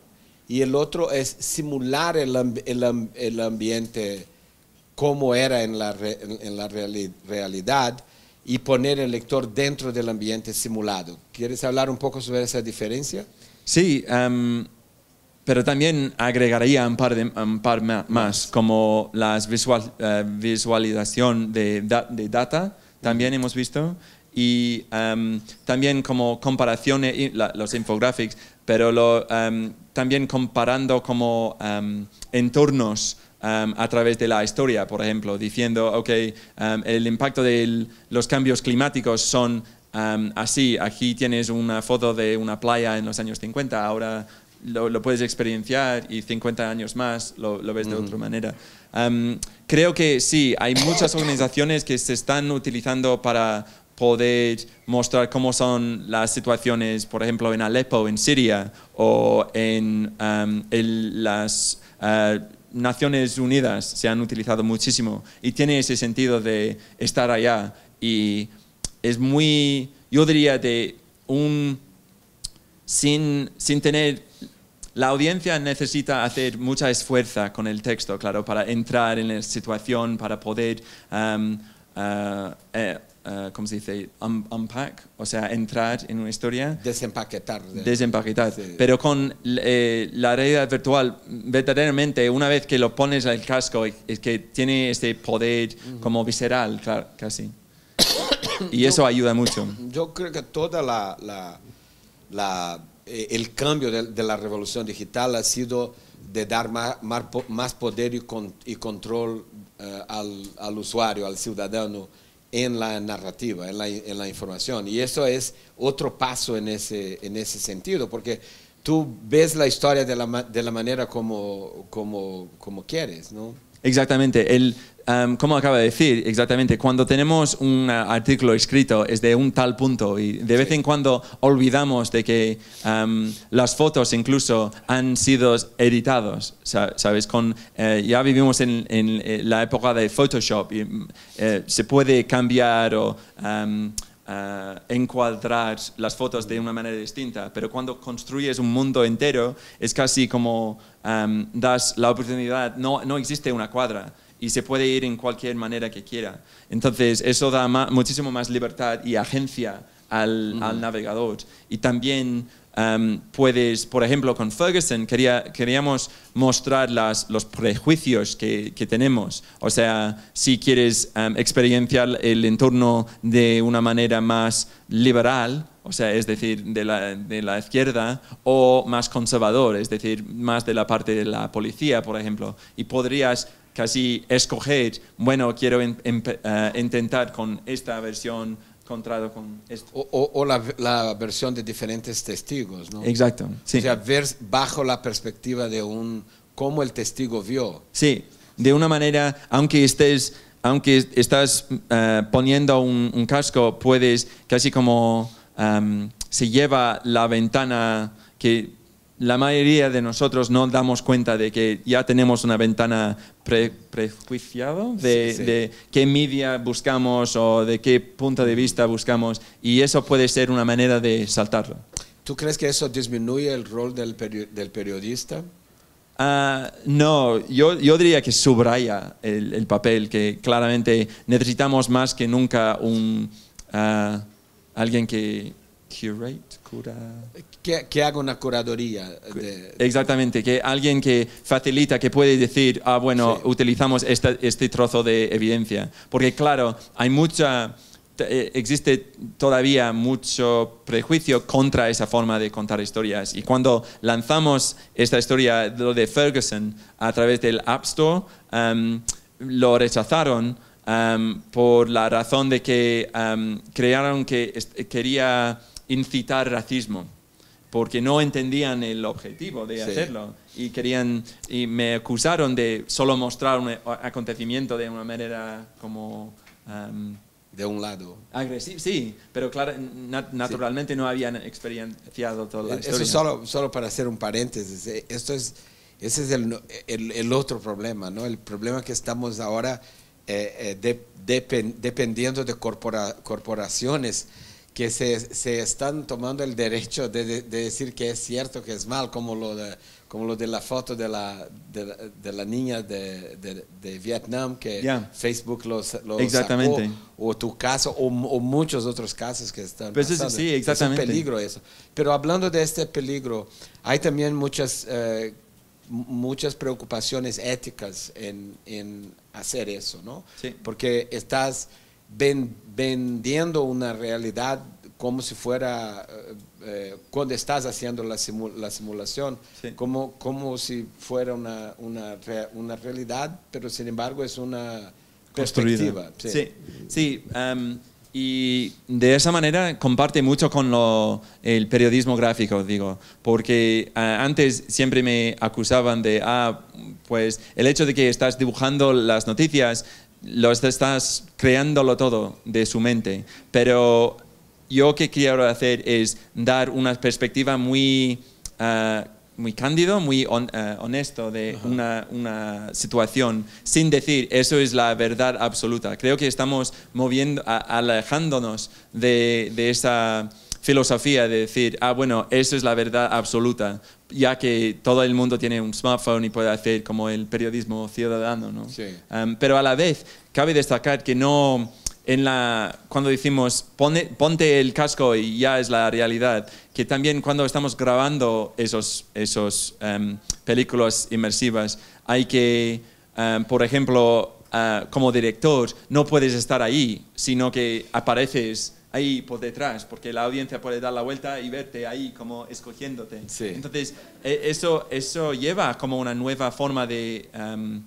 y el otro es simular el, el, el ambiente como era en la, en la realidad y poner el lector dentro del ambiente simulado. ¿Quieres hablar un poco sobre esa diferencia? Sí, em, pero también agregaría un par, de, un par más, como la visual, eh, visualización de, de, data, también hemos visto, y em, también como comparaciones, los infographics, pero lo, em, también comparando como em, entornos em, a través de la historia, por ejemplo, diciendo, ok, em, el impacto de los cambios climáticos son así, aquí tienes una foto de una playa en los años 50, ahora lo, puedes experienciar y 50 años más lo, ves de otra manera. creo que sí, hay muchas organizaciones que se están utilizando para poder mostrar cómo son las situaciones, por ejemplo, en Alepo, en Siria, o en, um, las uh, Naciones Unidas, se han utilizado muchísimo, y tiene ese sentido de estar allá. Y es muy, yo diría, de un, sin, sin tener la audiencia necesita hacer mucha esfuerzo con el texto, claro, para entrar en la situación, para poder um, eh, ¿cómo se dice? unpack, o sea, entrar en una historia. Desempaquetar. desempaquetar. Pero con eh, la realidad virtual, verdaderamente, una vez que lo pones al casco, es que tiene este poder como visceral, casi. y eso ayuda mucho. Yo creo que toda la, eh, el cambio de la revolución digital ha sido de dar más, más poder y, control eh, al, usuario, al ciudadano en la narrativa, en la, información. Y eso es otro paso en ese, en ese sentido, porque tú ves la historia de la, de la manera como, como, como quieres, ¿no? Exactamente. El, Em, ¿Cómo como acaba de decir, exactamente, cuando tenemos un eh, artículo escrito es de un tal punto y de vez en cuando olvidamos de que em, las fotos incluso han sido editadas, ¿sabes? Con, eh, ya vivimos en, eh, la época de Photoshop y mm, se puede cambiar o... Em, encuadrar las fotos de una manera distinta, pero cuando construyes un mundo entero es casi como das la oportunidad, no, no existe una cuadra, y se puede ir en cualquier manera que quiera. Entonces, eso da muchísimo más libertad y agencia al, mm. al navegador. Y también em, puedes, por ejemplo, con Ferguson quería, queríamos mostrar los prejuicios que, que, tenemos. O sea, si quieres em, experienciar el entorno de una manera más liberal, o sea, es decir, de la, de la, izquierda, o más conservador, es decir, más de la parte de la policía, por ejemplo. Y podrías casi escoger, bueno, quiero em, em, eh, intentar con esta versión contrado con esto. O, la, versión de diferentes testigos, ¿no? Exacto. O sea, ver bajo la perspectiva de un, cómo el testigo vio. Sí, de una manera, aunque estés, aunque estás eh, poniendo un, casco, puedes casi como em, se lleva la ventana que la mayoría de nosotros no damos cuenta de que ya tenemos una ventana prejuiciada de, qué media buscamos o de qué punto de vista buscamos y eso puede ser una manera de saltarlo. ¿Tú crees que eso disminuye el rol del, periodista? Ah, no, yo, yo, diría que subraya el, papel, que claramente necesitamos más que nunca un, ah, alguien que curate que, haga una curaduría. Exactamente, que alguien que facilita, que puede decir, ah, bueno, utilizamos este trozo de evidencia. Porque claro, hay mucha eh, existe todavía mucho prejuicio contra esa forma de contar historias. Y cuando lanzamos esta historia lo de Ferguson a través del App Store, em, lo rechazaron em, por la razón de que em, crearon que quería incitar racismo porque no entendían el objetivo de hacerlo y querían y me acusaron de solo mostrar un acontecimiento de una manera como de un lado agresivo sí pero claro naturalmente no habían experienciado todo la historia eso solo solo para hacer un paréntesis eh, esto es ese es el, el, otro problema no el problema que estamos ahora eh, eh, dependiendo de corpora corporaciones que se, están tomando el derecho de, decir que es cierto, que es mal, como lo de, como lo de la foto de la, de, niña de, Vietnam, que Facebook lo exactamente. o tu caso, o, o, muchos otros casos que están pues pasando. Es, peligro eso. Pero hablando de este peligro, hay también muchas, eh, muchas preocupaciones éticas en, en hacer eso, ¿no? Porque estás vendiendo una realidad como si fuera eh, eh, cuando estás haciendo la, simulación, como, como si fuera una, realidad, pero sin embargo es una perspectiva. Sí, em, y de esa manera comparte mucho con el periodismo gráfico, digo, porque eh, antes siempre me acusaban de, ah, pues el hecho de que estás dibujando las noticias los estás creándolo todo de su mente, pero yo que quiero hacer es dar una perspectiva muy, ah, muy cándido, muy ah, honesto de una, situación, sin decir eso es la verdad absoluta. Creo que estamos moviendo, alejándonos de, de esa filosofía de decir, ah, bueno, eso es la verdad absoluta, ya que todo el mundo tiene un smartphone y puede hacer como el periodismo ciudadano, ¿no? Em, pero a la vez, cabe destacar que no... En la, cuando decimos pone, ponte el casco y ya es la realidad, que también cuando estamos grabando esos, esos em, películas inmersivas, hay que, em, por ejemplo, ah, como director, no puedes estar ahí, sino que apareces ahí por detrás, porque la audiencia puede dar la vuelta y verte ahí como escogiéndote. Entonces, e, eso, eso lleva como una nueva forma de em,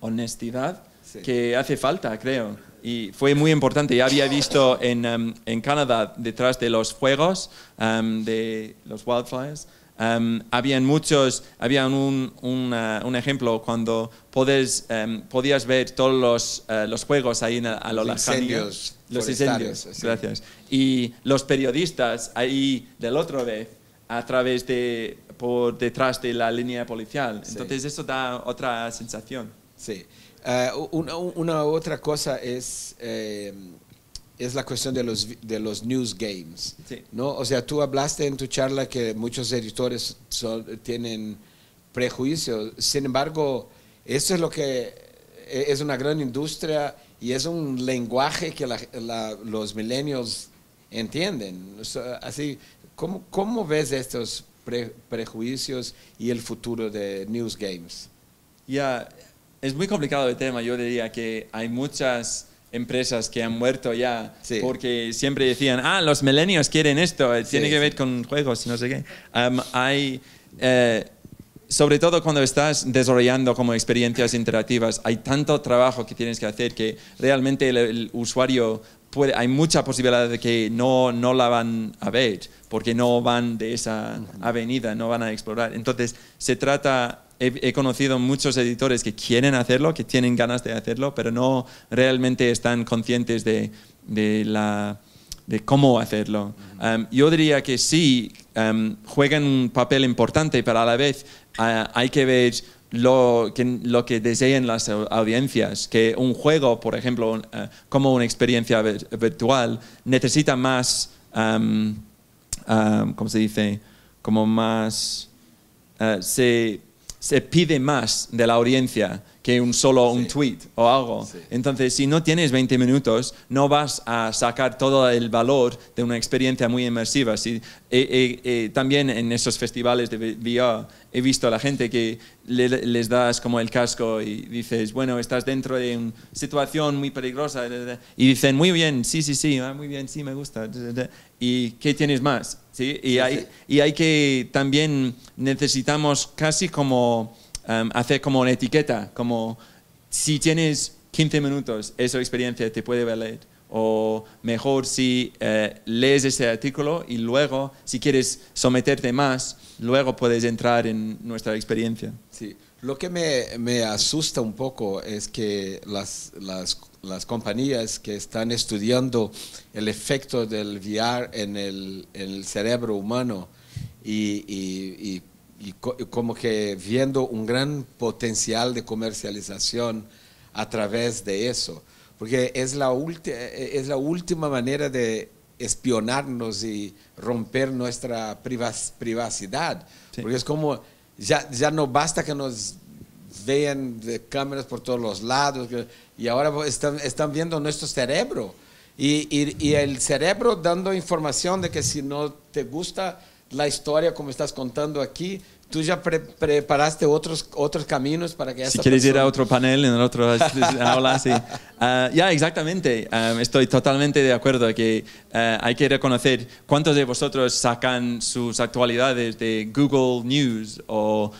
honestidad que hace falta, creo. Y fue muy importante. Ya había visto en, em, Canadá, detrás de los fuegos, em, de los wildfires, Em, habían muchos, había un, un, ejemplo cuando em, podías ver todos los, eh, los juegos ahí en, a lo Los incendios. Los incendios, gracias. Y los periodistas ahí del otro vez, a través de, por detrás de la línea policial. Entonces eso da otra sensación. Sí. Eh, una, otra cosa es... Em, es la cuestión de los, de los news games. ¿no? O sea, tú hablaste en tu charla que muchos editores tienen prejuicios. Sin embargo, esto es lo que e, es una gran industria y es un lenguaje que los millennials entienden. así, ¿cómo, ¿cómo, ves estos prejuicios y el futuro de news games? Ya, es muy complicado el tema. Yo diría que hay muchas empresas que han muerto ya porque siempre decían, ah, los milenios quieren esto, eh, tiene que ver con juegos no sé qué. hay, eh, sobre todo cuando estás desarrollando como experiencias interactivas, hay tanto trabajo que tienes que hacer que realmente el, el usuario Puede, hay mucha posibilidad de que no, no la van a ver, porque no van de esa avenida, no van a explorar. Entonces, se trata he, conocido muchos editores que quieren hacerlo, que tienen ganas de hacerlo, pero no realmente están conscientes de, de cómo hacerlo. Em, yo diría que sí, em, juegan un papel importante, pero a la vez eh, hay que ver lo que, lo deseen las audiencias, que un juego, por ejemplo, eh, como una experiencia virtual, necesita más, em, ¿cómo se dice? Como más... Eh, se se pide más de la audiencia que un solo un tweet o algo. Entonces, si no tienes 20 minutos, no vas a sacar todo el valor de una experiencia muy inmersiva. Eh, eh, eh, también en esos festivales de VR he visto a la gente que les das como el casco y dices, bueno, estás dentro de una situación muy peligrosa. Y dicen, muy bien, sí, sí, sí, ah, muy bien, sí, me gusta. ¿Y qué tienes más? ¿sí? Y, hay, y hay que también necesitamos casi como em, hacer como una etiqueta, como si tienes 15 minutos, esa experiencia te puede valer. O mejor si eh, lees ese artículo y luego, si quieres someterte más, luego puedes entrar en nuestra experiencia. Sí. Lo que me, me, asusta un poco es que las, las, las, compañías que están estudiando el efecto del VR en el, el cerebro humano y, y, y, como que viendo un gran potencial de comercialización a través de eso, porque es la, es la última manera de espionarnos y romper nuestra privacidad, porque es como ya, no basta que nos vean de cámaras por todos los lados y ahora están, viendo nuestro cerebro y, el cerebro dando información de que si no te gusta la historia como estás contando aquí, tú ya preparaste otros, otros caminos para que... si quieres ir a otro panel, en el otro aula, ah, sí. Ah, ah, ya, exactamente. estoy totalmente de acuerdo que hay que reconocer cuántos de vosotros sacan sus actualidades de Google News o,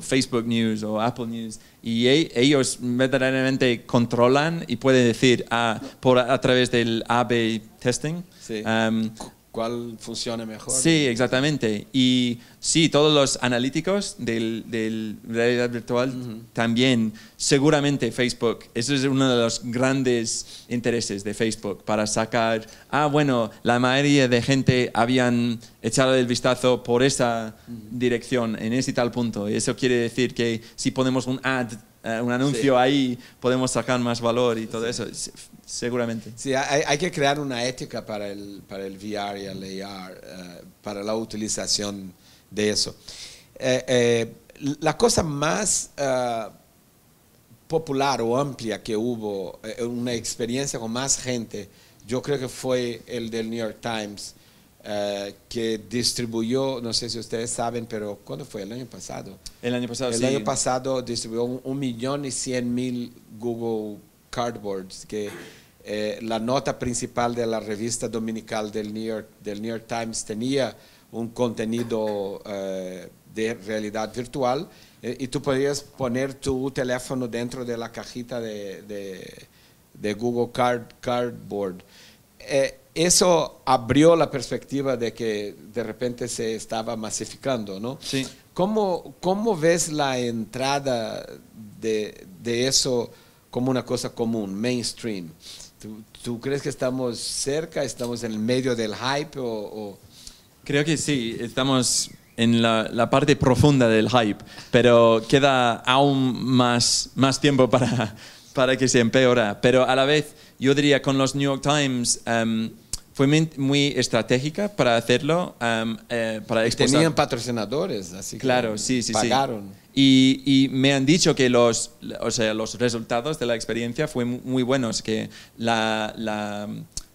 Facebook News o Apple News y e, ellos verdaderamente controlan y pueden decir por, a través del A-B testing. Sí cuál funcione mejor. Sí, exactamente. Y sí, todos los analíticos de del realidad virtual también, seguramente Facebook, eso es uno de los grandes intereses de Facebook para sacar, ah, bueno, la mayoría de gente habían echado el vistazo por esa dirección, en ese tal punto. Y eso quiere decir que si ponemos un ad eh, un anuncio ahí, podemos sacar más valor y todo eso, seguramente. Sí, hay, que crear una ética para el, para el VR y el AR, eh, para la utilización de eso. Eh, la cosa más popular o amplia que hubo, una experiencia con más gente, yo creo que fue el del New York Times eh, que distribuyó, no sé si ustedes saben, pero ¿cuándo fue? El año pasado. El año pasado, El año pasado distribuyó un, millón y cien mil Google Cardboards, que eh, la nota principal de la revista dominical del New York, del New York Times tenía un contenido eh, de realidad virtual y tú podías poner tu teléfono dentro de la cajita de, de, Google Card, Cardboard. Eh, eso abrió la perspectiva de que de repente se estaba masificando, ¿no? Sí. ¿Cómo, cómo ves la entrada de, eso como una cosa común, mainstream? ¿Tú, crees que estamos cerca, estamos en el medio del hype o...? Creo que sí, estamos en la, parte profunda del hype, pero queda aún más, más tiempo para, para que se empeora. Pero a la vez, yo diría con los New York Times... Em, fue muy estratégica para hacerlo. Eh, para Tenían patrocinadores, así claro, que sí, sí, pagaron. Sí. Y, me han dicho que los, o sea, los resultados de la experiencia fueron muy buenos, que la, la,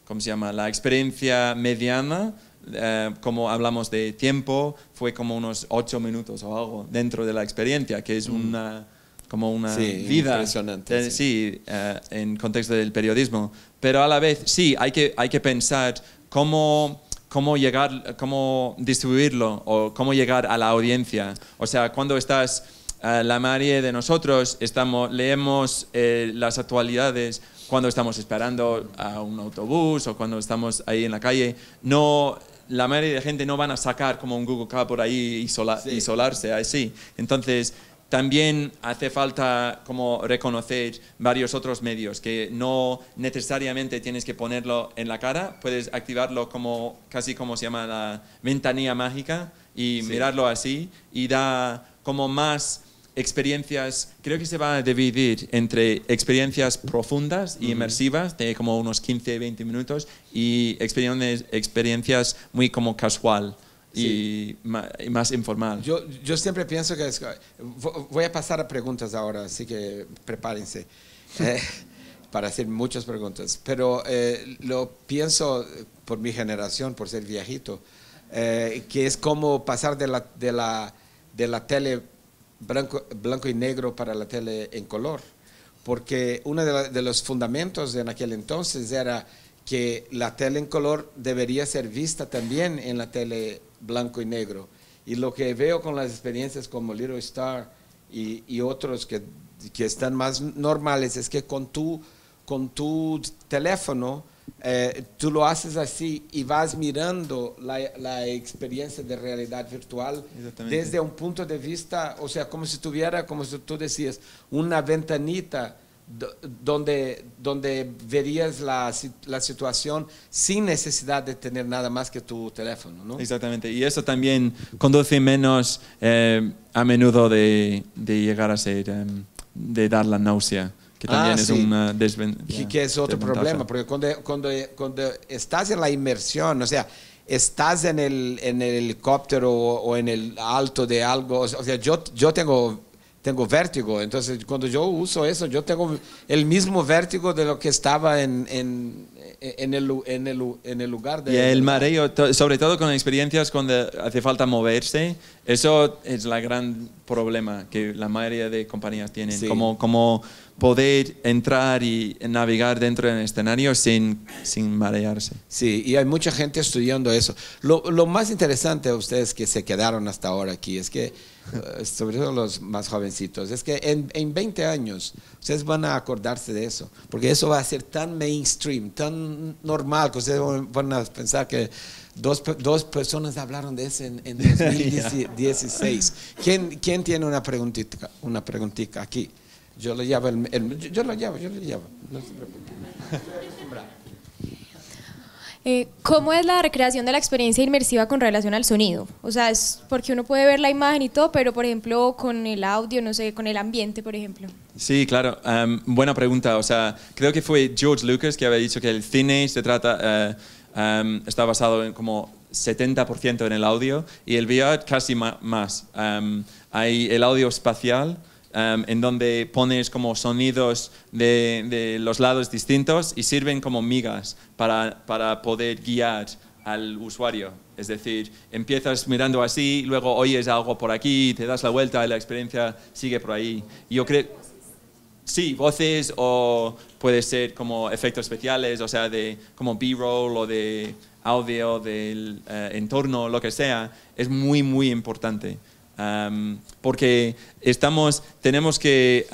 ¿cómo se llama? la experiencia mediana, eh, como hablamos de tiempo, fue como unos ocho minutos o algo dentro de la experiencia, que es mm. una... como una vida. Impresionante. Eh, sí, en contexto del periodismo pero a la vez sí, hay que, hay que pensar cómo, cómo, llegar, cómo distribuirlo o cómo llegar a la audiencia. O sea, cuando estás, eh, la mayoría de nosotros estamos, leemos eh, las actualidades cuando estamos esperando a un autobús o cuando estamos ahí en la calle, no la mayoría de gente no van a sacar como un Google Car por ahí y, y solarse así. Entonces, también hace falta como reconocer varios otros medios que no necesariamente tienes que ponerlo en la cara, puedes activarlo como casi como se llama la ventanilla mágica y mirarlo así y da como más experiencias, creo que se va a dividir entre experiencias profundas y inmersivas de como unos 15, 20 minutos y experiencias, experiencias muy como casual y, más, informal. Yo, yo siempre pienso que voy a pasar a preguntas ahora, así que prepárense eh, para hacer muchas preguntas. Pero eh, lo pienso por mi generación, por ser viejito, eh, que es como pasar de la, de la, de la tele blanco, blanco y negro para la tele en color. Porque uno de, de los fundamentos en aquel entonces era que la tele en color debería ser vista también en la tele blanco y negro. Y lo que veo con las experiencias como Little Star y, otros que, están más normales es que con tu, con tu teléfono eh, tú lo haces así y vas mirando la, la experiencia de realidad virtual desde un punto de vista, o sea, como si tuviera, como si tú decías, una ventanita donde, donde verías la, la, situación sin necesidad de tener nada más que tu teléfono. ¿no? Exactamente, y eso también conduce menos eh, a menudo de, de, llegar a ser, em, de dar la náusea. Que ah, también es un una desventaja. Que es otro problema, porque cuando, cuando, estás en la inmersión, o sea, estás en el, en el helicóptero o, o, en el alto de algo, o sea, yo, yo tengo tengo vértigo. Entonces, cuando yo uso eso, yo tengo el mismo vértigo de lo que estaba en, en, en, el, en el, en el lugar. De y el mareo, sobre todo con experiencias cuando hace falta moverse, eso es el gran problema que la mayoría de compañías tienen. Como, como poder entrar y navegar dentro del escenario sin, sin marearse. Sí, y hay mucha gente estudiando eso. Lo, lo más interesante a ustedes que se quedaron hasta ahora aquí es que, eh, sobre todo los más jovencitos, es que en, en 20 años ustedes van a acordarse de eso, porque eso va a ser tan mainstream, tan normal, que ustedes van a pensar que... Dos, dos, personas hablaron de eso en, 2016. ¿Quién, ¿Quién, tiene una preguntita, una preguntita aquí? Yo le llamo, yo, lo llamo, yo le llamo, eh, ¿Cómo es la recreación de la experiencia inmersiva con relación al sonido? O sea, es porque uno puede ver la imagen y todo, pero por ejemplo con el audio, no sé, con el ambiente, por ejemplo. Sí, claro. Em, buena pregunta. O sea, creo que fue George Lucas que había dicho que el cine se trata, eh, em, está basado en como 70% en el audio y el VR casi más. Em, hay el audio espacial Em, en donde pones como sonidos de, los lados distintos y sirven como migas para, para poder guiar al usuario. Es decir, empiezas mirando así, luego oyes algo por aquí, te das la vuelta y la experiencia sigue por ahí. Yo creo... Sí, voces o puede ser como efectos especiales, o sea, de como B-roll o de audio del entorno eh, entorno, lo que sea, es muy, muy importante porque estamos, tenemos que...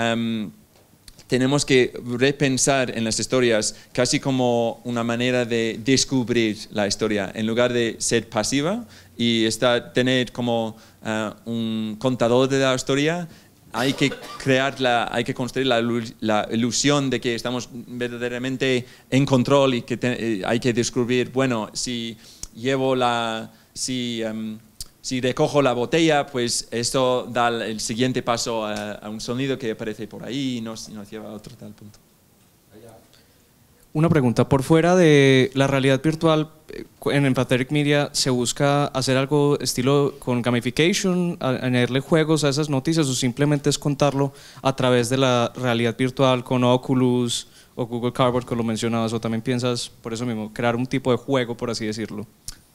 tenemos que repensar en las historias casi como una manera de descubrir la historia, en lugar de ser pasiva y estar, tener como ah, un contador de la historia. Hay que crear hay que construir la, ilusión de que estamos verdaderamente en control y que eh, hay que descubrir, bueno, si llevo la, si si recojo la botella, pues esto da el siguiente paso a, un sonido que aparece por ahí y nos, lleva a otro tal punto. Una pregunta, por fuera de la realidad virtual, eh, en Empathetic Media se busca hacer algo estilo con gamification, añadirle juegos a esas noticias o simplemente es contarlo a través de la realidad virtual con Oculus o Google Cardboard como lo mencionabas o también piensas por eso mismo crear un tipo de juego por así decirlo.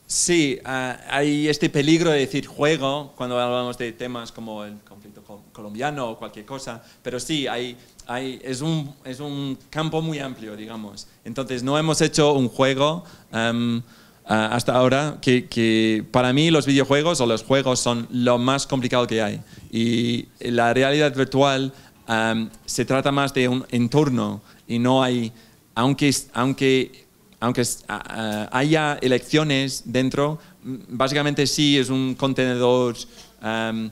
Sí, ah, hay este peligro de decir juego cuando hablamos de temas como el conflicto colombiano o cualquier cosa, pero sí, hay, hay, es, un, es un campo muy amplio, digamos. Entonces, no hemos hecho un juego hasta ahora, que, para mí los videojuegos o los juegos son lo más complicado que hay. Y la realidad virtual se trata más de un entorno y no hay, aunque... aunque aunque haya elecciones dentro, mm, básicamente sí es un contenedor em,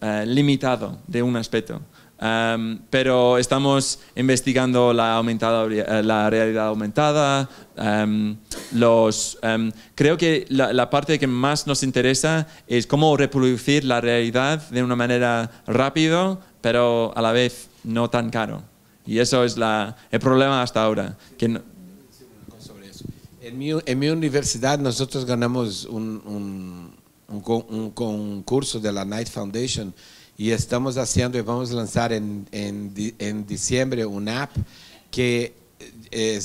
eh, limitado de un aspecto. Em, pero estamos investigando la, aumentada, eh, la realidad aumentada. Em, creo que la, parte que más nos interesa es cómo reproducir la realidad de una manera rápida, pero a la vez no tan caro. Y eso es el problema hasta ahora, que en mi, universidad nosotros ganamos un, concurso de la Knight Foundation y estamos haciendo y vamos a lanzar en, en, diciembre una app que eh,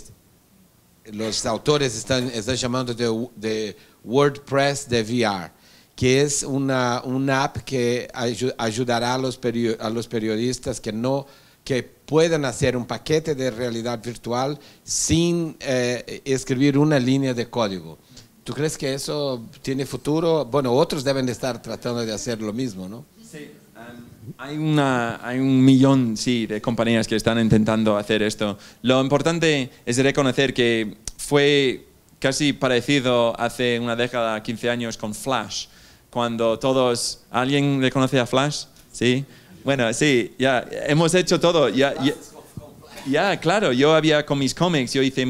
los autores están, están llamando de, WordPress de VR, que es una, app que ayudará a los, a los periodistas que no que puedan hacer un paquete de realidad virtual sin eh, escribir una línea de código. ¿Tú crees que eso tiene futuro? Bueno, otros deben estar tratando de hacer lo mismo, ¿no? Sí, um, hay, hay un millón sí, de compañías que están intentando hacer esto. Lo importante es reconocer que fue casi parecido hace una década, 15 años, con Flash, cuando todos, ¿alguien le conoce a Flash? Sí. Bueno, sí, ya hemos hecho todo. Ya, ya, claro, yo había con mis cómics, yo hice,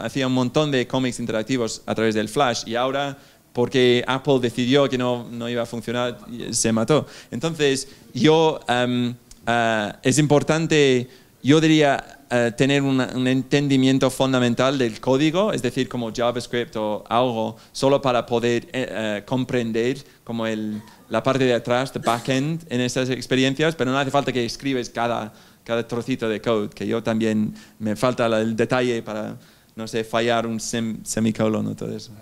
hacía un montón de cómics interactivos a través del Flash y ahora porque Apple decidió que no, no iba a funcionar, se mató. Entonces, yo, em, eh, es importante, yo diría, eh, tener un, entendimiento fundamental del código, es decir, como JavaScript o algo, solo para poder eh, comprender como el la parte de atrás, de backend, en estas experiencias, pero no hace falta que escribes cada, cada trocito de code, que yo también me falta el detalle para, no sé, fallar un sem, semicolon o todo eso.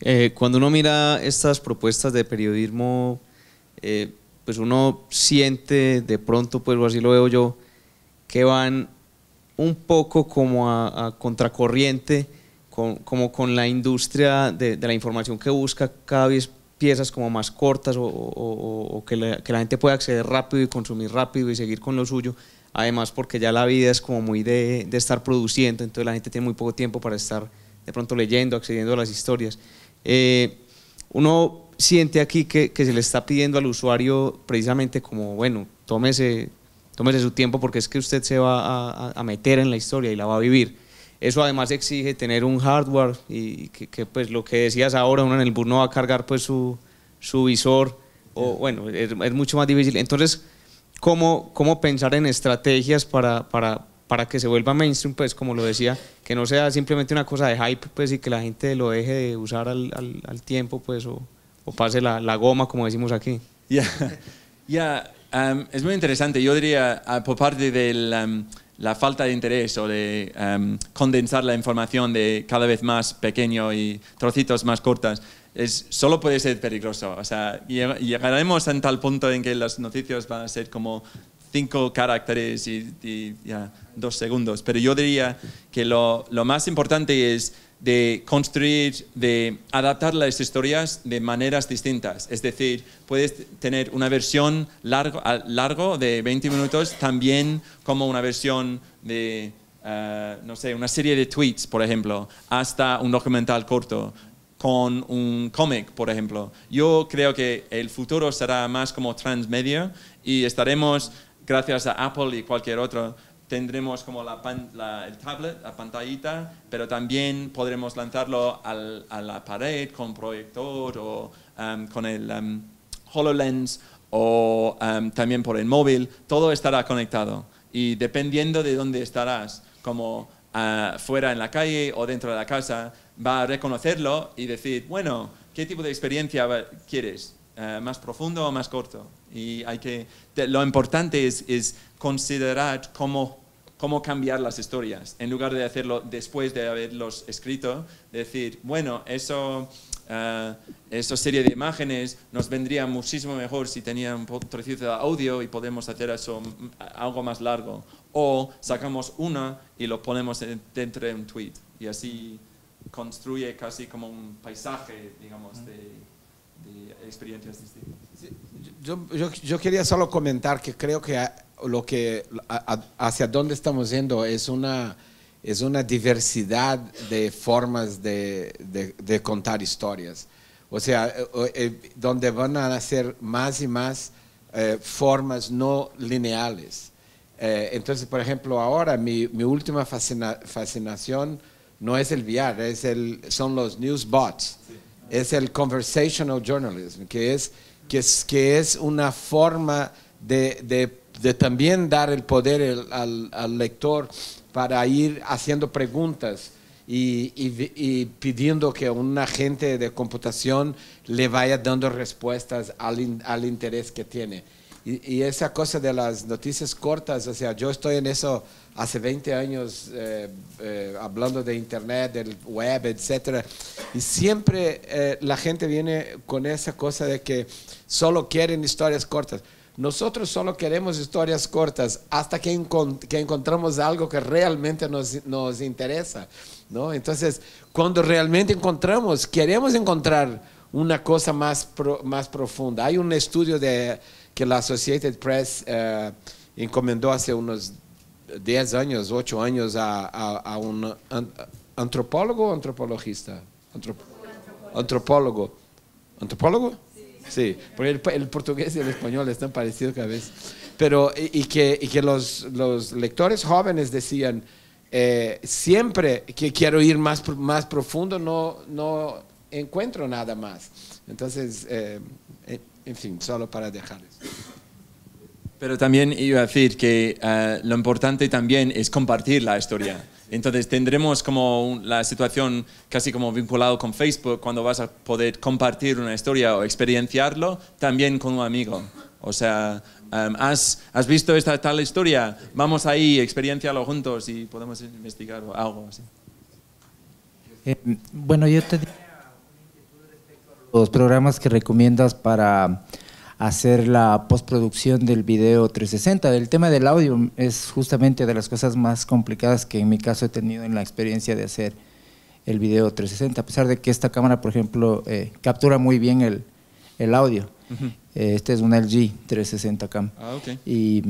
Eh, cuando uno mira estas propuestas de periodismo, eh, pues uno siente de pronto, pues así lo veo yo, que van un poco como a, contracorriente, con, como con la industria de, de, la información que busca cada vez piezas como más cortas o, que, la, gente pueda acceder rápido y consumir rápido y seguir con lo suyo. Además, porque ya la vida es como muy de, estar produciendo, entonces la gente tiene muy poco tiempo para estar de pronto leyendo, accediendo a las historias. Eh, uno siente aquí que, se le está pidiendo al usuario precisamente como, bueno, tómese, tómese su tiempo porque es que usted se va a meter en la historia y la va a vivir. Eso además exige tener un hardware y que, pues lo que decías ahora, uno en el bus no va a cargar pues su, su visor, o bueno, es, mucho más difícil. Entonces, ¿cómo, cómo pensar en estrategias para, para, para, que se vuelva mainstream? Pues como lo decía, que no sea simplemente una cosa de hype pues y que la gente lo deje de usar al, al, al tiempo pues o, pase la, la, goma como decimos aquí. Ya, ya es muy interesante. Yo diría, ah, por parte del la falta de interés o de em, condensar la información de cada vez más pequeño y trocitos más cortas, es, solo puede ser peligroso. O llegaremos a tal punto en que las noticias van a ser como cinco caracteres y, dos segundos. Pero yo diría que lo más importante es de construir, de adaptar las historias de maneras distintas. Es decir, puedes tener una versión largo, largo de 20 minutos, también como una versión de, eh, no sé, una serie de tweets, por ejemplo, hasta un documental corto con un cómic, por ejemplo. Yo creo que el futuro será más como transmedia y estaremos, gracias a Apple y cualquier otro, tendremos como el tablet, la pantallita, pero también podremos lanzarlo a la pared con proyector o um, con el um, HoloLens o um, también por el móvil. Todo estará conectado y dependiendo de dónde estarás, como uh, fuera en la calle o dentro de la casa, va a reconocerlo y decir, bueno, ¿qué tipo de experiencia quieres? Uh, ¿Más profundo o más corto? Y hay que, lo importante es, es considerar cómo, cómo cambiar las historias, en lugar de hacerlo después de haberlos escrito, decir, bueno, eso... Eh, esa serie de imágenes nos vendría muchísimo mejor si tenía un trocito de audio y podemos hacer eso mm, algo más largo. O sacamos una y lo ponemos dentro de un tweet. Y así construye casi como un paisaje, digamos, de, experiencias distintas. Yo, yo, yo, quería solo comentar que creo que lo que, hacia dónde estamos yendo es una, es una diversidad de formas de, contar historias. O sea, eh, donde van a ser más y más eh, formas no lineales. Eh, entonces, por ejemplo, ahora mi, última fascinación no es el VR, es el, son los news bots, es el conversational journalism, que es, que es, que es una forma de, de de también dar el poder al, lector para ir haciendo preguntas y, pidiendo que un agente de computación le vaya dando respuestas al, interés que tiene. Y, esa cosa de las noticias cortas, o sea, yo estoy en eso hace 20 años eh, eh, hablando de Internet, del web, etc. Y siempre eh, la gente viene con esa cosa de que solo quieren historias cortas. Nosotros solo queremos historias cortas hasta que, encontramos algo que realmente nos, interesa. ¿no? Entonces, cuando realmente encontramos, queremos encontrar una cosa más, profunda. Hay un estudio que la Associated Press eh, encomendó hace unos 10 años, 8 años a, un antropólogo o antropologista? antropólogo. ¿Antropólogo? Sí, porque el, portugués y el español están parecidos cada vez. Pero, y, que, y que los, los, lectores jóvenes decían, eh, siempre que quiero ir más, más profundo, no, no encuentro nada más. Entonces, eh, eh, en fin, solo para dejarles. Pero también iba a decir que lo importante también es compartir la historia. Entonces tendremos como la situación casi como vinculado con Facebook, cuando vas a poder compartir una historia o experienciarlo también con un amigo. O sea, em, has, visto esta tal historia? Vamos ahí, experiencialo juntos y podemos investigar algo así. Em, bueno, yo te los programas que recomiendas para hacer la postproducción del video 360. El tema del audio es justamente de las cosas más complicadas que en mi caso he tenido en la experiencia de hacer el video 360, a pesar de que esta cámara, por ejemplo, eh, captura muy bien el, audio. Eh, este es un LG 360 Cam. Ah, y,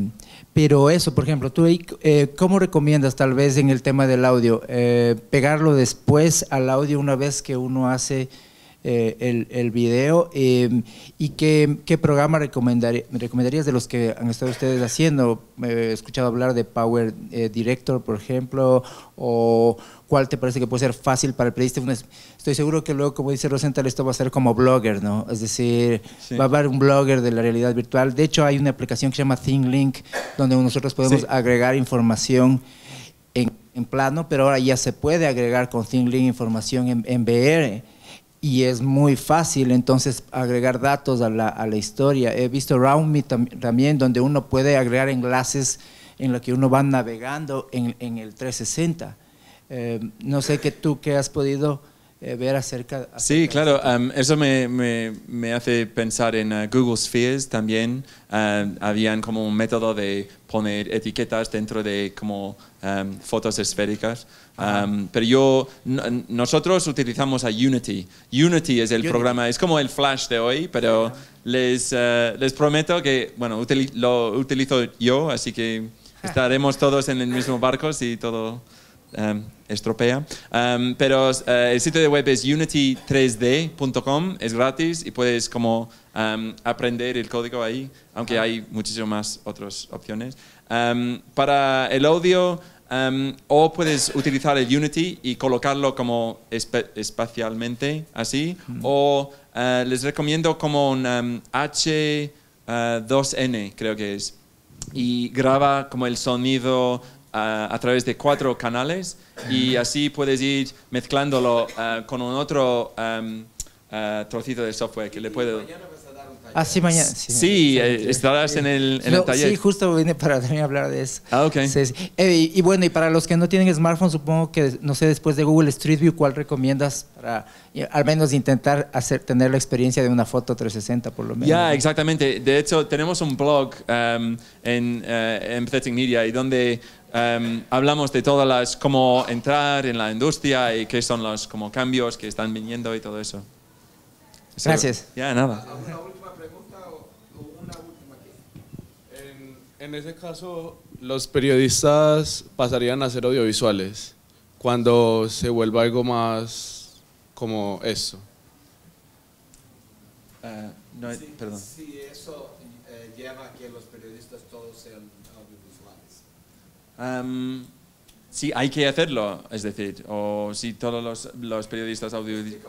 pero eso, por ejemplo, tú eh, ¿cómo recomiendas tal vez en el tema del audio? pegarlo después al audio una vez que uno hace eh, el, video. Em, ¿Y qué, programa recomendarías de los que han estado ustedes haciendo? Eh, he escuchado hablar de Power eh, Director, por ejemplo, o cuál te parece que puede ser fácil para el periodista. Estoy seguro que luego, como dice Rosenthal, esto va a ser como blogger, ¿no? Es decir, va a haber un blogger de la realidad virtual. De hecho, hay una aplicación que se llama ThingLink, donde nosotros podemos agregar información en, plano, pero ahora ya se puede agregar con ThingLink información en, en VR y es muy fácil entonces agregar datos a la, historia. He visto RoundMe también, donde uno puede agregar enlaces en los que uno va navegando en, el 360. Eh, no sé qué tú que has podido eh, ver acerca, Sí, claro, este um, eso me, me, me, hace pensar en uh, Google Spheres también. Uh, habían como un método de poner etiquetas dentro de como um, fotos esféricas. Um, pero yo, nosotros utilizamos a Unity. Unity es el programa, es como el Flash de hoy, pero les, uh, les prometo que, bueno, lo utilizo yo, así que estaremos todos en el mismo barco si todo... Um, estropea. Um, pero eh, el sitio de web es unity3d.com, es gratis y puedes como um, aprender el código ahí, aunque ah. hay muchísimas más otras opciones. para el audio, o puedes utilizar el Unity y colocarlo como espacialmente así, o eh, les recomiendo como un H2N, eh, creo que es, y graba como el sonido a, través de cuatro canales y así puedes ir mezclándolo eh, con un otro em, eh, trocito de software que le puedo... así sí, mañana. Sí, eh, sí estarás en, el, en el, taller. Sí, justo vine para también hablar de eso. Ah, ok. y, bueno, y para los que no tienen smartphone, supongo que, no sé, después de Google Street View, ¿cuál recomiendas para al menos intentar hacer, tener la experiencia de una foto 360 por lo menos? Ya, exactamente. De hecho, tenemos un blog em, en, uh, Media y donde Em, hablamos de todas las, cómo entrar en la industria y qué son los como cambios que están viniendo y todo eso. Gracias. Ya, nada. última pregunta o una última En, ese caso, los periodistas pasarían a ser audiovisuales cuando se vuelva algo más como eso. Eh, no, perdón. eso eh, lleva a si hay que hacerlo, es decir, o si todos los, los periodistas audiovisuales...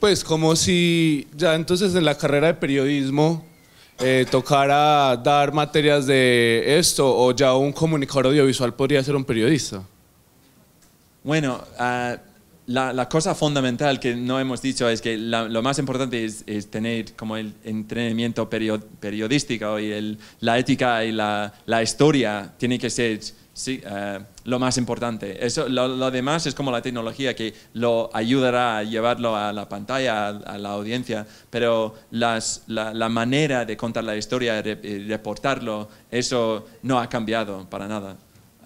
Pues como si ya entonces en la carrera de periodismo eh, tocara dar materias de esto o ya un comunicador audiovisual podría ser un periodista. Bueno, ah, la, cosa fundamental que no hemos dicho es que lo más importante es, tener como el entrenamiento periodístico y el, la ética y la, la historia tiene que ser Sí, eh, lo más importante. Eso, lo, demás es como la tecnología que lo ayudará a llevarlo a la pantalla, a, la audiencia, pero las, la, manera de contar la historia y reportarlo, eso no ha cambiado para nada.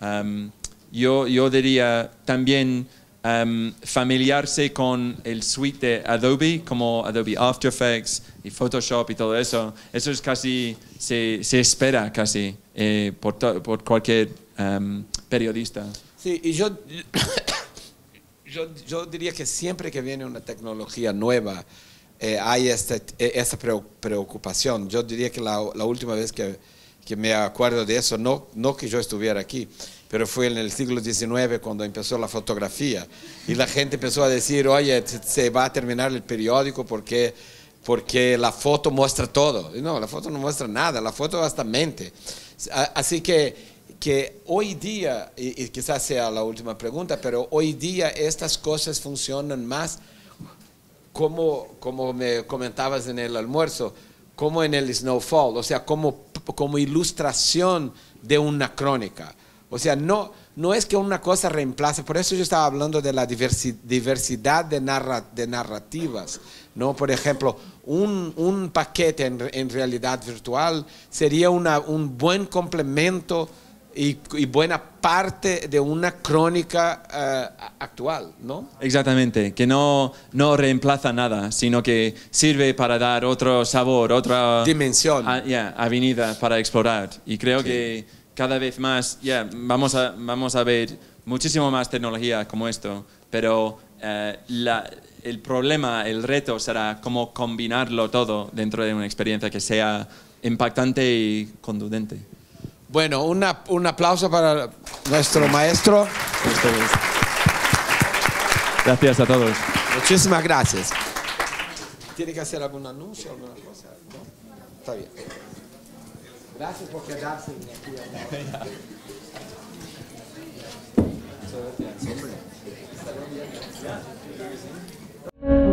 Em, yo, yo, diría también em, familiarse con el suite de Adobe, como Adobe After Effects y Photoshop y todo eso. Eso es casi, se, se espera casi eh, por, por cualquier periodista em, periodistas. Sí, y yo, yo, diría que siempre que viene una tecnología nueva, eh, hay este, eh, esta preocupación. Yo diría que la, última vez que, me acuerdo de eso, no, no que yo estuviera aquí, pero fue en el siglo XIX cuando empezó la fotografía y la gente empezó a decir, oye, se va a terminar el periódico porque, porque la foto muestra todo. no, la foto no muestra nada, la foto hasta mente. Así que que hoy día, y, quizás sea la última pregunta, pero hoy día estas cosas funcionan más como, como me comentabas en el almuerzo, como en el snowfall, o sea, como, como ilustración de una crónica. O sea, no, no es que una cosa reemplace, por eso yo estaba hablando de la diversidad de, narrativas. ¿no? Por ejemplo, un, paquete en, realidad virtual sería un buen complemento y, buena parte de una crónica eh, actual, ¿no? Exactamente, que no, no reemplaza nada, sino que sirve para dar otro sabor, otra dimensión, avenida para explorar. Y creo que cada vez más, ya vamos, a, vamos a ver muchísimo más tecnología como esto, pero eh, el problema, el reto será cómo combinarlo todo dentro de una experiencia que sea impactante y contundente. Bueno, un aplauso para nuestro maestro. Gracias a todos. Muchísimas gracias. ¿Tiene que hacer algún anuncio, alguna cosa? Está bien. Gracias por quedarse aquí. Gracias.